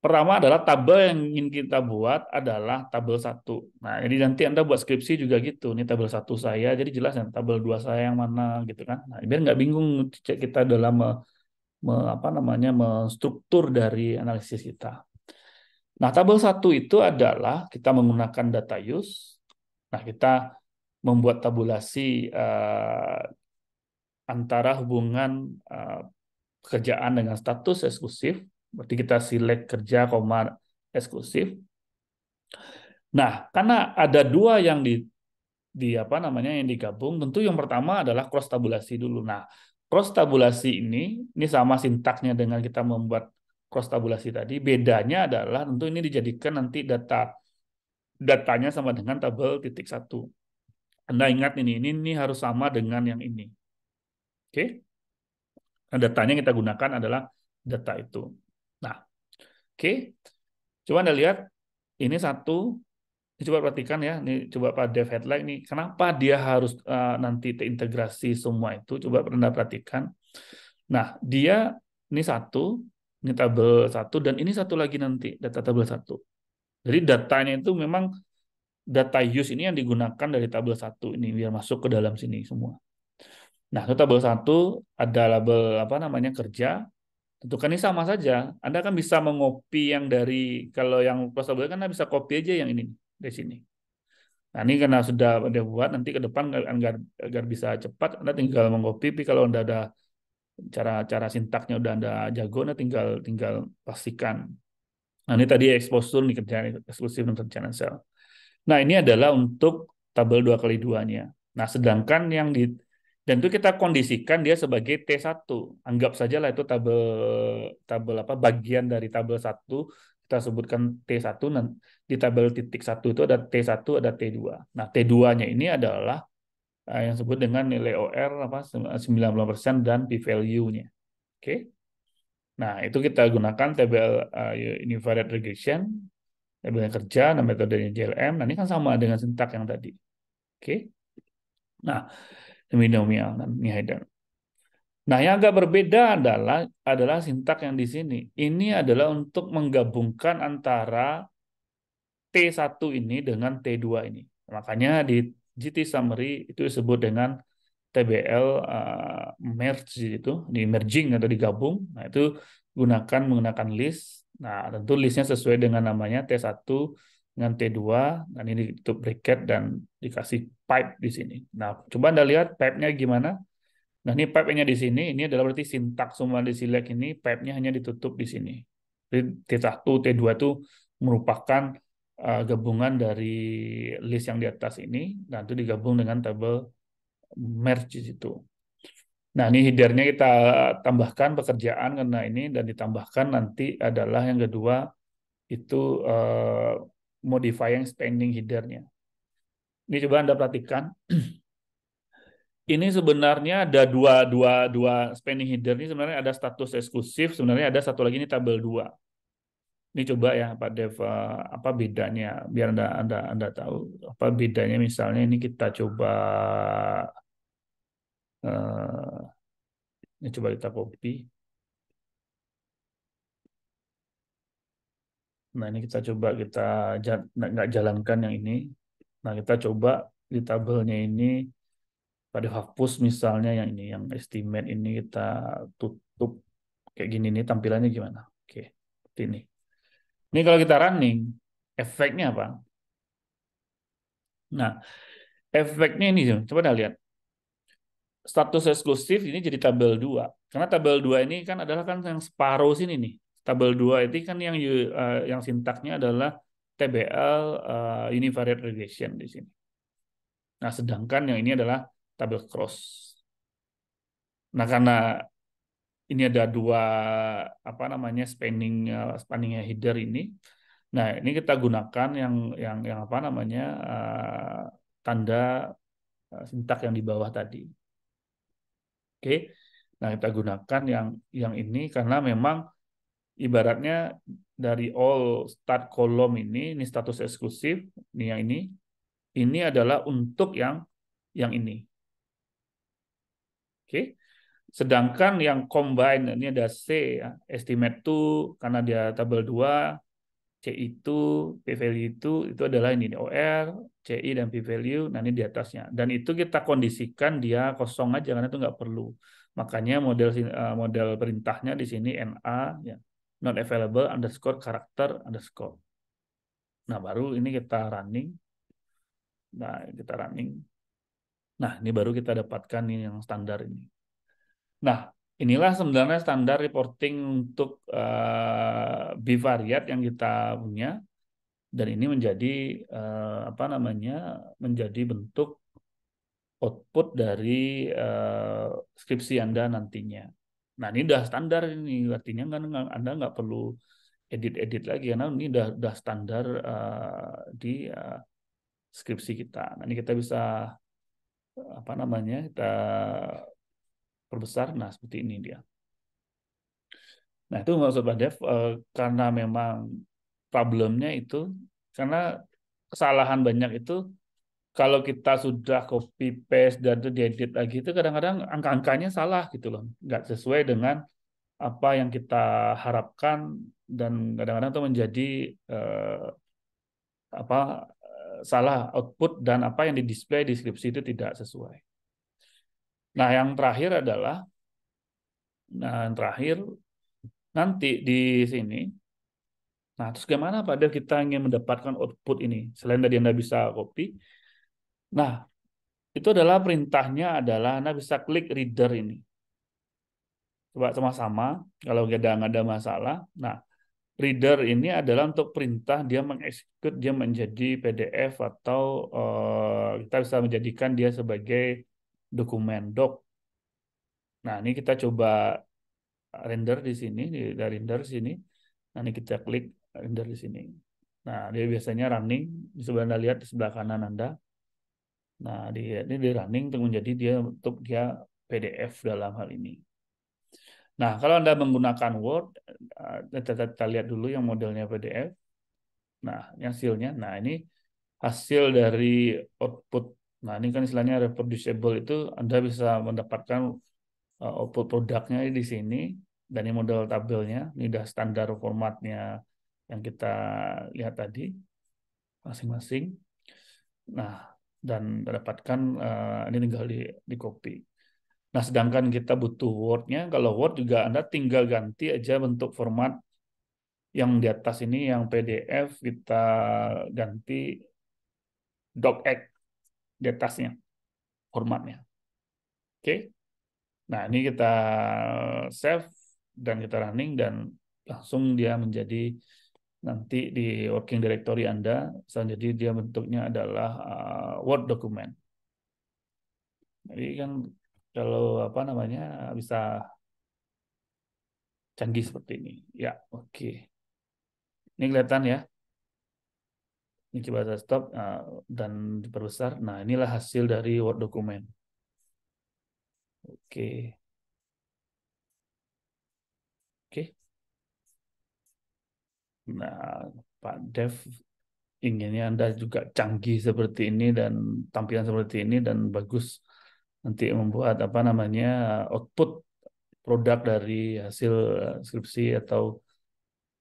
pertama adalah tabel yang ingin kita buat adalah tabel satu. Nah, jadi nanti Anda buat skripsi juga gitu. Ini tabel satu saya, jadi jelas ya tabel dua saya yang mana gitu kan. Nah, biar nggak bingung kita dalam me, me, apa namanya struktur dari analisis kita. Nah, tabel satu itu adalah kita menggunakan data use, Nah, kita membuat tabulasi uh, antara hubungan uh, kerjaan dengan status eksklusif. Berarti kita select kerja, koma eksklusif. Nah, karena ada dua yang di di apa namanya yang digabung, tentu yang pertama adalah cross tabulasi dulu. Nah, cross tabulasi ini ini sama sintaknya dengan kita membuat cross tabulasi tadi. Bedanya adalah tentu ini dijadikan nanti data datanya sama dengan tabel titik satu. Anda ingat ini, ini, ini harus sama dengan yang ini. Oke? Okay? Nah, datanya yang kita gunakan adalah data itu. Nah, oke. Okay. Coba Anda lihat, ini satu, ini coba perhatikan ya, ini coba Pak Dev Headline ini, kenapa dia harus uh, nanti terintegrasi semua itu, coba Anda perhatikan. Nah, dia, ini satu, ini tabel satu, dan ini satu lagi nanti, data tabel satu. Jadi datanya itu memang data use ini yang digunakan dari tabel satu ini biar masuk ke dalam sini semua. Nah, itu tabel satu ada label apa namanya kerja. Tentukan ini sama saja. Anda kan bisa mengopi yang dari kalau yang plus tabel kan Anda bisa copy aja yang ini dari sini. Nah, ini karena sudah ada buat nanti ke depan agar agar bisa cepat Anda tinggal mengopi tapi kalau Anda ada cara-cara sintaknya udah Anda jago Anda tinggal tinggal pastikan Nah, ini tadi exposure nih kerjaan eksklusif dan channel sel. Nah, ini adalah untuk tabel dua kali duanya. Nah, sedangkan yang di dan itu kita kondisikan dia sebagai T1. Anggap sajalah itu tabel tabel apa bagian dari tabel 1 kita sebutkan T1 dan di tabel titik 1 itu ada T1 ada T2. Nah, T2-nya ini adalah eh, yang disebut dengan nilai OR apa 90% dan p value-nya. Oke. Okay? Nah, itu kita gunakan tabel uh, eh, univariate regression, yang kerja, nah metodenya JLM. Nah, ini kan sama dengan sintak yang tadi. Oke. Okay? Nah, binomial nah, dan Nah, yang agak berbeda adalah adalah sintak yang di sini. Ini adalah untuk menggabungkan antara T1 ini dengan T2 ini. Makanya di GT summary itu disebut dengan TBL uh, eh, merge gitu, di merging atau digabung. Nah, itu gunakan menggunakan list. Nah, tentu listnya sesuai dengan namanya T1 dengan T2 dan ini ditutup bracket dan dikasih pipe di sini. Nah, coba Anda lihat pipe-nya gimana. Nah, ini pipe-nya di sini, ini adalah berarti sintaks semua di select ini pipe-nya hanya ditutup di sini. Jadi T1, T2 itu merupakan uh, gabungan dari list yang di atas ini dan itu digabung dengan tabel merge di situ. Nah, ini hidernya kita tambahkan pekerjaan karena ini dan ditambahkan nanti adalah yang kedua itu uh, eh, modifying spending hidernya. Ini coba Anda perhatikan. ini sebenarnya ada dua, dua, dua spending header ini sebenarnya ada status eksklusif, sebenarnya ada satu lagi ini tabel 2 ini coba ya Pak Dev eh, apa bedanya biar anda anda anda tahu apa bedanya misalnya ini kita coba eh, ini coba kita copy nah ini kita coba kita nggak jalankan yang ini nah kita coba di tabelnya ini pada hapus misalnya yang ini yang estimate ini kita tutup kayak gini nih tampilannya gimana oke seperti ini ini kalau kita running, efeknya apa? Nah, efeknya ini, coba kita lihat. Status eksklusif ini jadi tabel 2. Karena tabel 2 ini kan adalah kan yang separuh sini nih. Tabel 2 itu kan yang uh, yang sintaknya adalah TBL uh, eh, univariate regression di sini. Nah, sedangkan yang ini adalah tabel cross. Nah, karena ini ada dua apa namanya spanning eh, spanningnya header ini. Nah ini kita gunakan yang yang yang apa namanya eh, tanda eh, sintak yang di bawah tadi. Oke, nah kita gunakan yang yang ini karena memang ibaratnya dari all start kolom ini ini status eksklusif ini yang ini ini adalah untuk yang yang ini. Oke. Okay. Sedangkan yang combine ini ada C ya, estimate to karena dia tabel 2, C itu, P value itu itu adalah ini OR, CI dan P value nah ini di atasnya. Dan itu kita kondisikan dia kosong aja karena itu nggak perlu. Makanya model eh, model perintahnya di sini NA ya, not available underscore character underscore. Nah, baru ini kita running. Nah, kita running. Nah, ini baru kita dapatkan ini yang standar ini. Nah, inilah sebenarnya standar reporting untuk uh, eh, bivariat yang kita punya dan ini menjadi uh, apa namanya? menjadi bentuk output dari uh, skripsi Anda nantinya. Nah, ini udah standar ini artinya kan Anda nggak perlu edit-edit lagi karena ini udah udah standar uh, di uh, skripsi kita. Nah, ini kita bisa apa namanya? kita perbesar. Nah, seperti ini dia. Nah, itu maksud Pak Dev, eh, karena memang problemnya itu, karena kesalahan banyak itu, kalau kita sudah copy paste dan itu diedit lagi, itu kadang-kadang angka-angkanya salah gitu loh. Nggak sesuai dengan apa yang kita harapkan dan kadang-kadang itu menjadi eh, apa eh, salah output dan apa yang di display deskripsi itu tidak sesuai. Nah, yang terakhir adalah nah yang terakhir nanti di sini Nah, terus gimana pada kita ingin mendapatkan output ini? Selain tadi Anda bisa copy. Nah, itu adalah perintahnya adalah Anda bisa klik reader ini. Coba sama-sama, kalau ada ada masalah. Nah, reader ini adalah untuk perintah dia mengeksekut dia menjadi PDF atau uh, kita bisa menjadikan dia sebagai dokumen doc. Nah, ini kita coba render di sini, dari render sini. Nah, ini kita klik render di sini. Nah, dia biasanya running, bisa Anda lihat di sebelah kanan Anda. Nah, di, ini di running untuk menjadi dia untuk dia PDF dalam hal ini. Nah, kalau Anda menggunakan Word, eh, eh, kita, kita lihat dulu yang modelnya PDF. Nah, hasilnya. Nah, ini hasil dari output Nah, ini kan istilahnya reproducible itu Anda bisa mendapatkan uh, output produknya di sini dan ini model tabelnya, ini sudah standar formatnya yang kita lihat tadi masing-masing. Nah, dan dapatkan uh, ini tinggal di di copy. Nah, sedangkan kita butuh Word-nya, kalau Word juga Anda tinggal ganti aja bentuk format yang di atas ini yang PDF kita ganti docx di atasnya formatnya. Oke. Okay? Nah, ini kita save dan kita running dan langsung dia menjadi nanti di working directory Anda. Jadi dia bentuknya adalah uh, Word document. Jadi kan kalau apa namanya bisa canggih seperti ini. Ya, oke. Okay. Ini kelihatan ya coba saya stop uh, dan diperbesar. Nah, inilah hasil dari Word document. Oke. Okay. Oke. Okay. Nah, Pak Dev inginnya Anda juga canggih seperti ini dan tampilan seperti ini dan bagus nanti membuat apa namanya output produk dari hasil eh, skripsi atau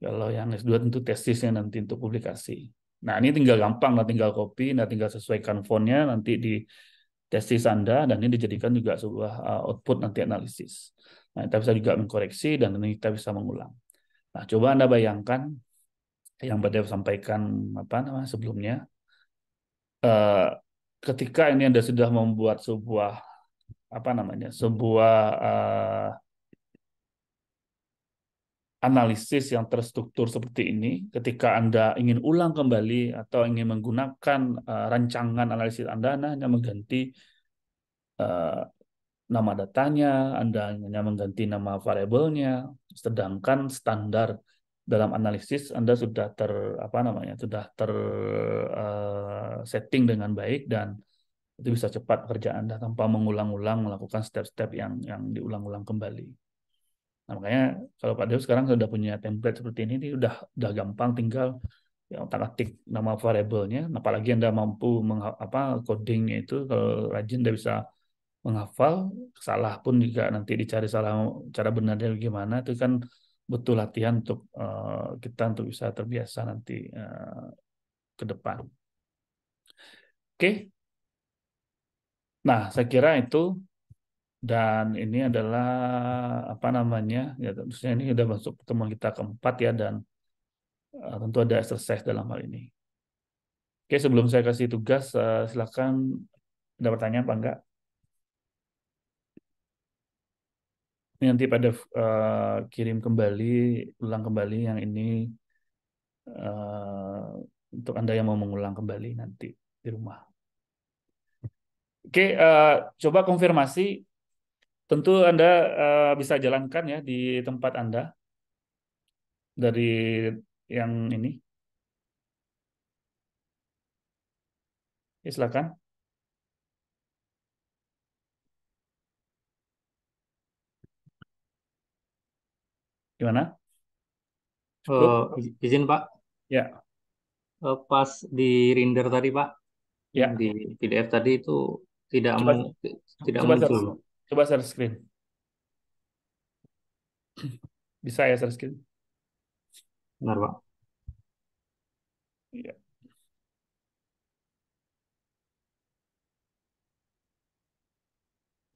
kalau yang S2 tentu tesisnya nanti untuk publikasi. Nah, ini tinggal gampang, lah tinggal copy, nah tinggal sesuaikan fontnya nanti di tesis Anda dan ini dijadikan juga sebuah uh, output nanti analisis. Nah, kita bisa juga mengkoreksi dan ini kita bisa mengulang. Nah, coba Anda bayangkan yang pada sampaikan apa namanya sebelumnya uh, ketika ini Anda sudah membuat sebuah apa namanya? sebuah uh, analisis yang terstruktur seperti ini, ketika Anda ingin ulang kembali atau ingin menggunakan uh, rancangan analisis Anda, Anda hanya mengganti uh, nama datanya, Anda hanya mengganti nama variabelnya, sedangkan standar dalam analisis Anda sudah ter apa namanya sudah ter uh, setting dengan baik dan itu bisa cepat kerja Anda tanpa mengulang-ulang melakukan step-step yang yang diulang-ulang kembali. Nah, makanya kalau Pak Dewi sekarang sudah punya template seperti ini, ini sudah udah gampang tinggal yang tanda nama variabelnya. Nah, apalagi Anda mampu apa codingnya itu kalau rajin Anda bisa menghafal salah pun juga nanti dicari salah cara benarnya gimana itu kan butuh latihan untuk uh, kita untuk bisa terbiasa nanti uh, ke depan. Oke. Okay. Nah, saya kira itu dan ini adalah apa namanya ya tentunya ini sudah masuk pertemuan kita keempat ya dan uh, tentu ada exercise dalam hal ini. Oke sebelum saya kasih tugas uh, silakan ada pertanyaan apa enggak? Ini nanti pada uh, kirim kembali ulang kembali yang ini uh, untuk anda yang mau mengulang kembali nanti di rumah. Oke, uh, coba konfirmasi Tentu Anda uh, bisa jalankan ya di tempat Anda dari yang ini. Ya, silakan. Gimana? Eh, izin Pak. Ya. Eh, pas di render tadi Pak, ya. di PDF tadi itu tidak coba, tidak coba muncul. Coba share screen. Bisa ya share screen? Benar, Pak. Iya.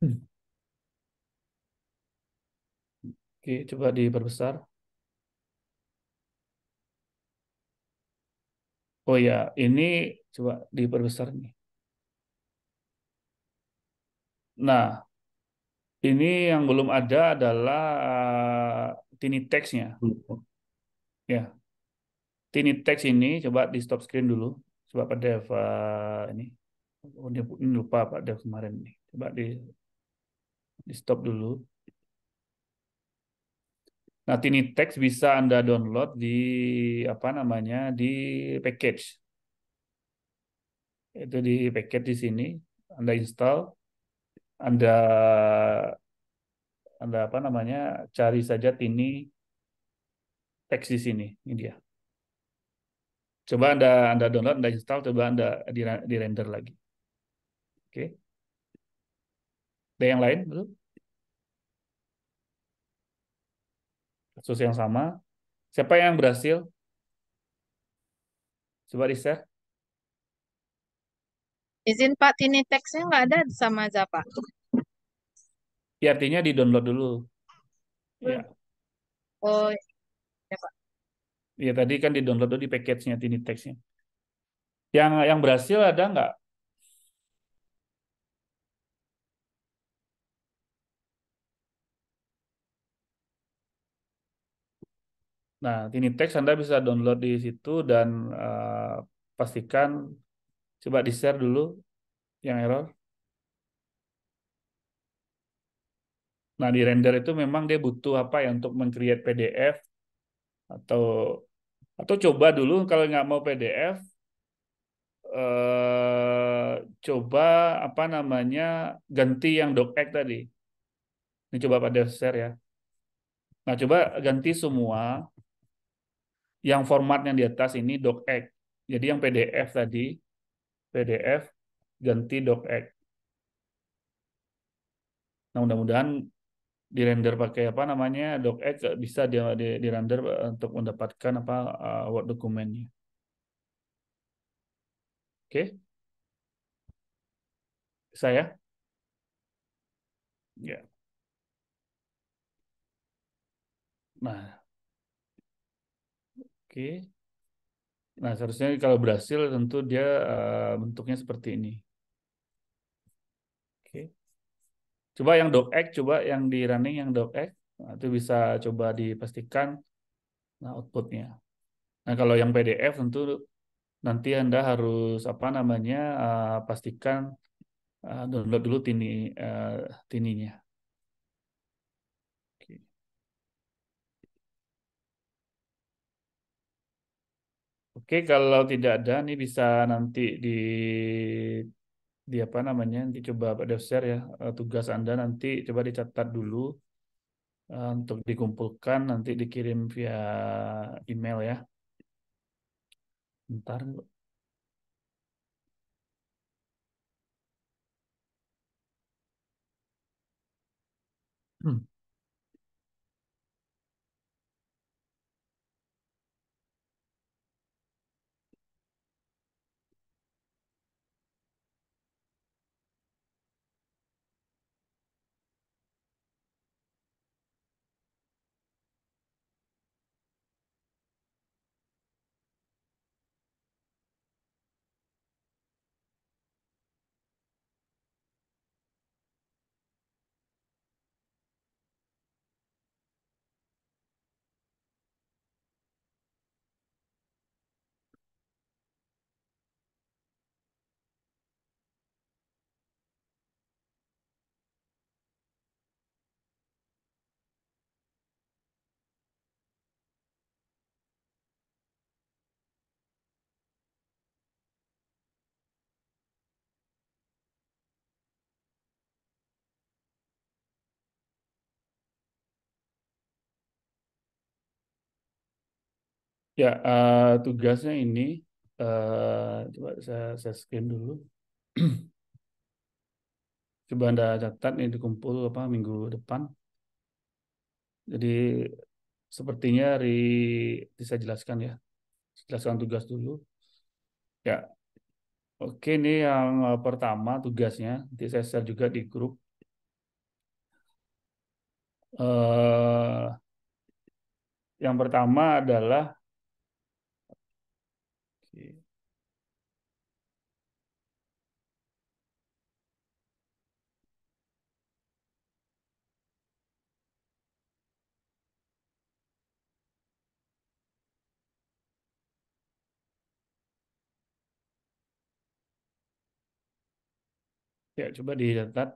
Oke, coba diperbesar. Oh ya, ini coba diperbesar nih. Nah, ini yang belum ada adalah uh, eh, tiny text-nya. Ya. Tiny text ini coba di stop screen dulu. Coba Pak Dev eh, ini. Oh, ini lupa Pak Dev kemarin ini. Coba di di stop dulu. Nah, tiny text bisa Anda download di apa namanya? di package. Itu di package di sini, Anda install anda Anda apa namanya? cari saja tini teks di sini, ini dia. Coba Anda Anda download, Anda install, coba Anda di render lagi. Oke. Okay. Ada yang lain Kasus yang sama. Siapa yang berhasil? Coba di share. Izin Pak Tini teksnya nggak ada sama aja Pak. Ya, artinya di-download dulu. Hmm. Ya. Oh, ya Pak. Ya, tadi kan di-download dulu di package-nya Tini teksnya. Yang yang berhasil ada nggak? Nah, Tini teks Anda bisa download di situ dan uh, pastikan Coba di-share dulu yang error. Nah, di render itu memang dia butuh apa ya untuk meng PDF atau atau coba dulu kalau nggak mau PDF eh, coba apa namanya ganti yang docx tadi. Ini coba pada share ya. Nah, coba ganti semua yang format yang di atas ini docx. Jadi yang PDF tadi PDF ganti docx. Nah, mudah-mudahan di render pakai apa namanya docx bisa di, di, di render eh, untuk mendapatkan apa uh, word dokumennya. Oke. Okay. Saya. Ya. Yeah. Nah. Oke. Okay. Nah, seharusnya kalau berhasil tentu dia uh, bentuknya seperti ini. Oke. Okay. Coba yang docx, coba yang di running yang docx, nah, itu bisa coba dipastikan nah, outputnya. Nah, kalau yang PDF tentu nanti Anda harus apa namanya uh, pastikan uh, download dulu tini uh, tininya. Oke, kalau tidak ada nih bisa nanti di di apa namanya nanti coba Pak share ya eh, tugas Anda nanti coba dicatat dulu eh, untuk dikumpulkan nanti dikirim via email ya. Ntar. Hmm. Ya, uh, tugasnya ini uh, coba saya, saya scan dulu. coba Anda catat ini dikumpul apa minggu depan. Jadi sepertinya hari bisa jelaskan ya. Jelaskan tugas dulu. Ya. Oke, ini yang eh, pertama tugasnya. Nanti saya share juga di grup. Uh, yang pertama adalah Ya, coba dicatat.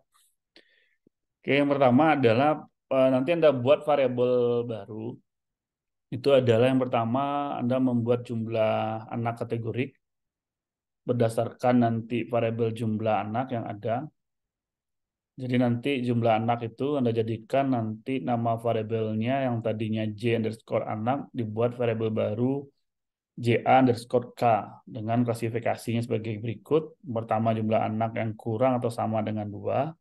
Oke, yang pertama adalah eh, nanti Anda buat variabel baru. Itu adalah yang pertama Anda membuat jumlah anak kategorik berdasarkan nanti variabel jumlah anak yang ada. Jadi nanti jumlah anak itu Anda jadikan nanti nama variabelnya yang tadinya j underscore anak dibuat variabel baru JA underscore K dengan klasifikasinya sebagai berikut. Pertama jumlah anak yang kurang atau sama dengan dua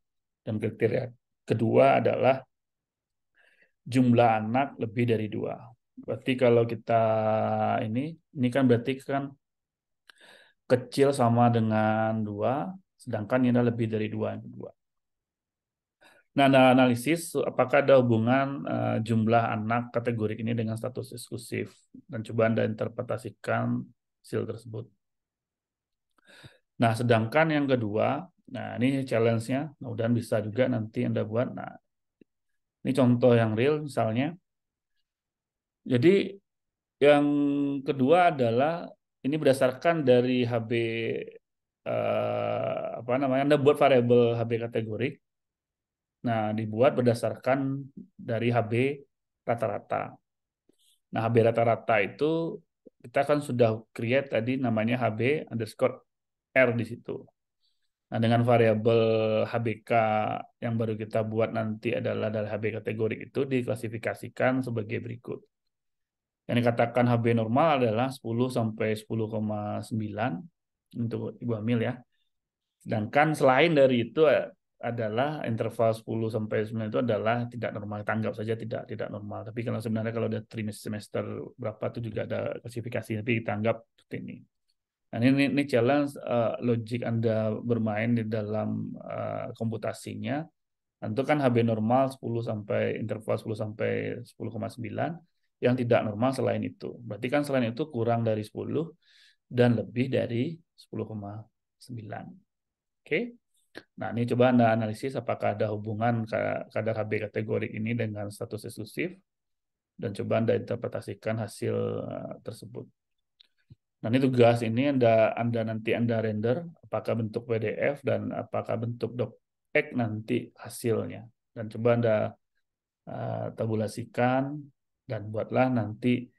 dan kriteria kedua adalah jumlah anak lebih dari dua. Berarti kalau kita ini ini kan berarti kan kecil sama dengan dua, sedangkan ini adalah lebih dari dua dua. Nah, nah, analisis apakah ada hubungan uh, jumlah anak kategori ini dengan status eksklusif dan coba Anda interpretasikan hasil tersebut. Nah, sedangkan yang kedua, nah ini challenge-nya, nah, mudah-mudahan bisa juga nanti Anda buat. Nah, ini contoh yang real misalnya. Jadi yang kedua adalah ini berdasarkan dari HB eh, apa namanya Anda buat variabel HB kategori Nah, dibuat berdasarkan dari HB rata-rata. Nah, HB rata-rata itu kita kan sudah create tadi namanya HB underscore R di situ. Nah, dengan variabel HBK yang baru kita buat nanti adalah dari HB kategori itu diklasifikasikan sebagai berikut. Yang dikatakan HB normal adalah 10 sampai 10,9 untuk ibu hamil ya. Sedangkan selain dari itu adalah interval 10 sampai 9 itu adalah tidak normal tanggap saja tidak tidak normal tapi kalau sebenarnya kalau ada trimester semester berapa itu juga ada klasifikasi tapi tanggap seperti ini nah ini ini challenge uh, logik anda bermain di dalam uh, komputasinya tentu nah, kan HB normal 10 sampai interval 10 sampai 10,9 yang tidak normal selain itu berarti kan selain itu kurang dari 10 dan lebih dari 10,9 oke okay? Nah, ini coba Anda analisis apakah ada hubungan kadar HB kategori ini dengan status eksklusif dan coba Anda interpretasikan hasil eh, tersebut. Nah, ini tugas ini Anda Anda nanti Anda render apakah bentuk PDF dan apakah bentuk docx nanti hasilnya. Dan coba Anda uh, tabulasikan dan buatlah nanti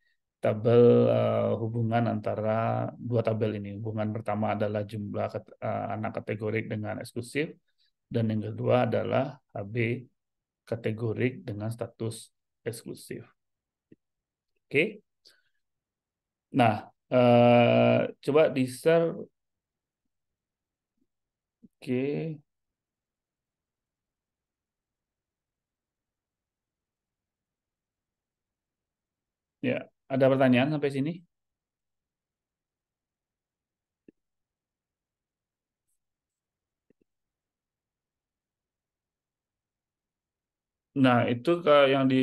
tabel uh, hubungan antara dua tabel ini. Hubungan pertama adalah jumlah kat, uh, eh, anak kategorik dengan eksklusif, dan yang kedua adalah HB kategorik dengan status eksklusif. Oke. Okay. Nah, uh, coba di-share. Oke. Okay. Ya. Ada pertanyaan sampai sini? Nah, itu yang di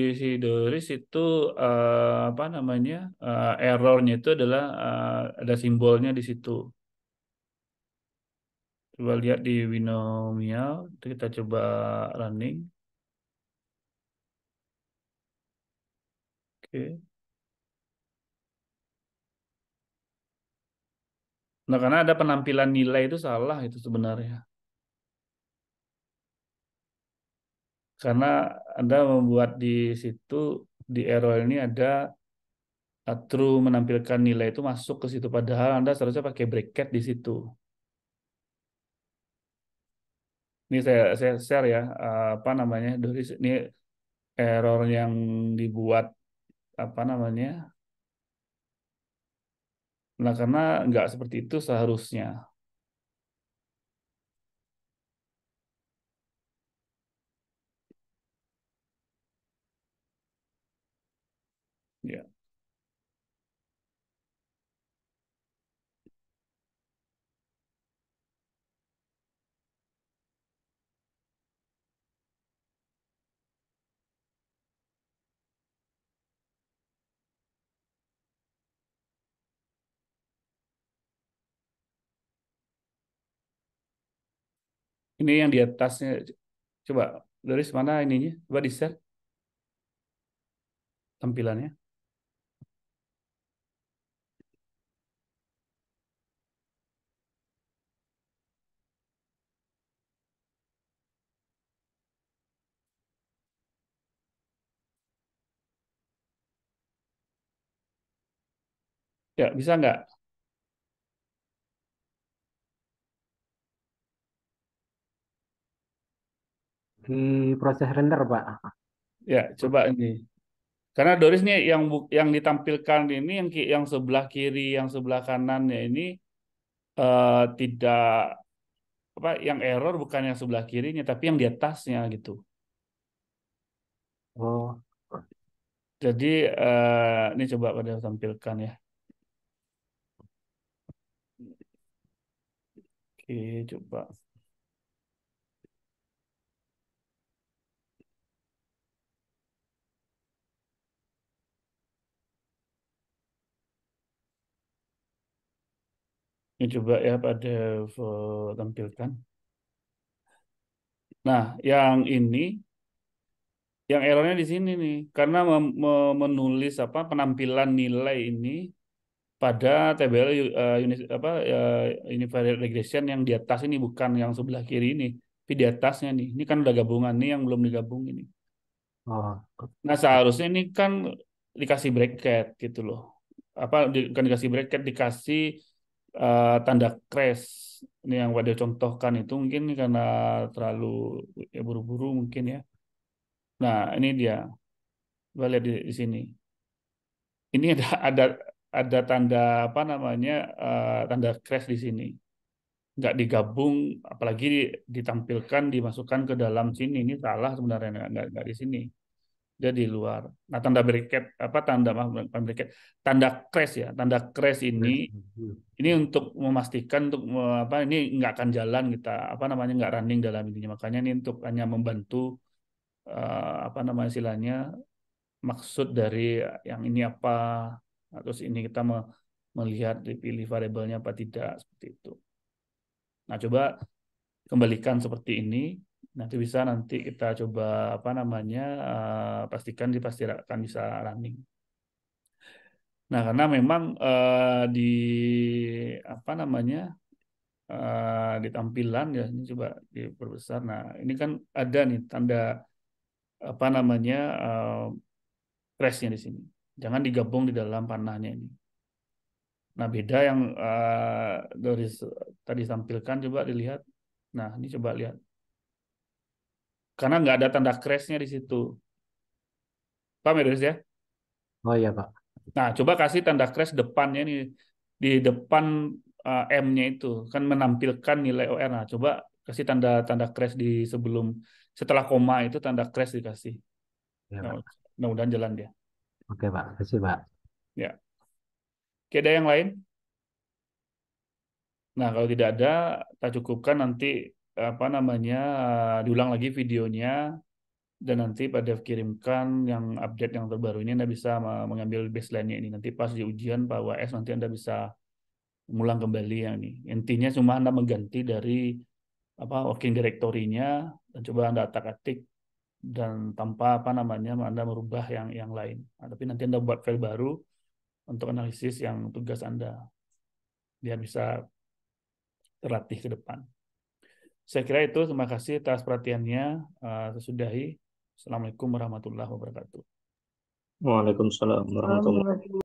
Doris itu eh, apa namanya? Eh, errornya itu adalah eh, ada simbolnya di situ. Coba lihat di binomial, kita coba running. Oke. Okay. Nah, karena ada penampilan nilai itu salah itu sebenarnya. Karena Anda membuat di situ di error ini ada uh, true menampilkan nilai itu masuk ke situ padahal Anda seharusnya pakai bracket di situ. Ini saya saya share ya uh, apa namanya Doris ini error yang dibuat apa namanya Nah, karena nggak seperti itu seharusnya. Ini yang di atasnya. Coba, dari mana ininya? Coba di-share. Tampilannya. Ya, bisa nggak? di proses render, Pak. Ya, coba ini. Karena Doris nih yang yang ditampilkan ini yang yang sebelah kiri, yang sebelah kanannya ini uh, tidak apa yang error bukan yang sebelah kirinya tapi yang di atasnya gitu. Oh. Jadi uh, ini coba pada tampilkan ya. Oke, coba. Ini coba ya pada eh, tampilkan. Nah, yang ini yang errornya di sini nih, karena menulis apa penampilan nilai ini pada tabel uh, unit apa uh, eh, univariate regression yang di atas ini bukan yang sebelah kiri ini, tapi di atasnya nih. Ini kan udah gabungan nih yang belum digabung ini. Oh. Nah, seharusnya ini kan dikasih bracket gitu loh. Apa di, bukan dikasih bracket, dikasih uh, tanda crash ini yang wadah contohkan itu mungkin karena terlalu buru ya, buru-buru mungkin ya. Nah ini dia, coba lihat di, di sini. Ini ada ada ada tanda apa namanya uh, tanda crash di sini. Gak digabung, apalagi ditampilkan dimasukkan ke dalam sini ini salah sebenarnya nggak nggak, nggak di sini dia di luar. Nah, tanda bracket apa tanda maaf bracket tanda crash ya. Tanda crash ini hmm, hmm. ini untuk memastikan untuk apa ini nggak akan jalan kita apa namanya nggak running dalam intinya. Makanya ini untuk hanya membantu uh, apa namanya istilahnya maksud dari yang ini apa terus ini kita me melihat dipilih variabelnya apa tidak seperti itu. Nah, coba kembalikan seperti ini nanti bisa nanti kita coba apa namanya uh, pastikan dipastikan bisa running. Nah karena memang uh, di apa namanya uh, di tampilan ya ini coba diperbesar. Nah ini kan ada nih tanda apa namanya uh, crashnya di sini. Jangan digabung di dalam panahnya ini. Nah beda yang uh, dari tadi tampilkan coba dilihat. Nah ini coba lihat karena nggak ada tanda crashnya di situ. Pak Meris ya, ya? Oh iya Pak. Nah coba kasih tanda crash depannya nih di depan uh, M-nya itu kan menampilkan nilai OR. Nah coba kasih tanda tanda crash di sebelum setelah koma itu tanda crash dikasih. Ya, Nah, mudah-mudahan jalan dia. Oke Pak, kasih Pak. Ya. Oke, ada yang lain? Nah, kalau tidak ada, kita cukupkan nanti apa namanya eh, diulang lagi videonya dan nanti pada kirimkan yang update yang terbaru ini Anda bisa mengambil baseline-nya ini nanti pas di ujian Pak WS nanti Anda bisa mengulang kembali yang ini intinya cuma Anda mengganti dari apa working directory-nya dan coba Anda atak-atik dan tanpa apa namanya Anda merubah yang yang lain nah, tapi nanti Anda buat file baru untuk analisis yang tugas Anda biar bisa terlatih ke depan saya kira itu. Terima kasih atas perhatiannya. Sesudahi. Eh, Assalamualaikum warahmatullahi wabarakatuh. Waalaikumsalam warahmatullahi wabarakatuh.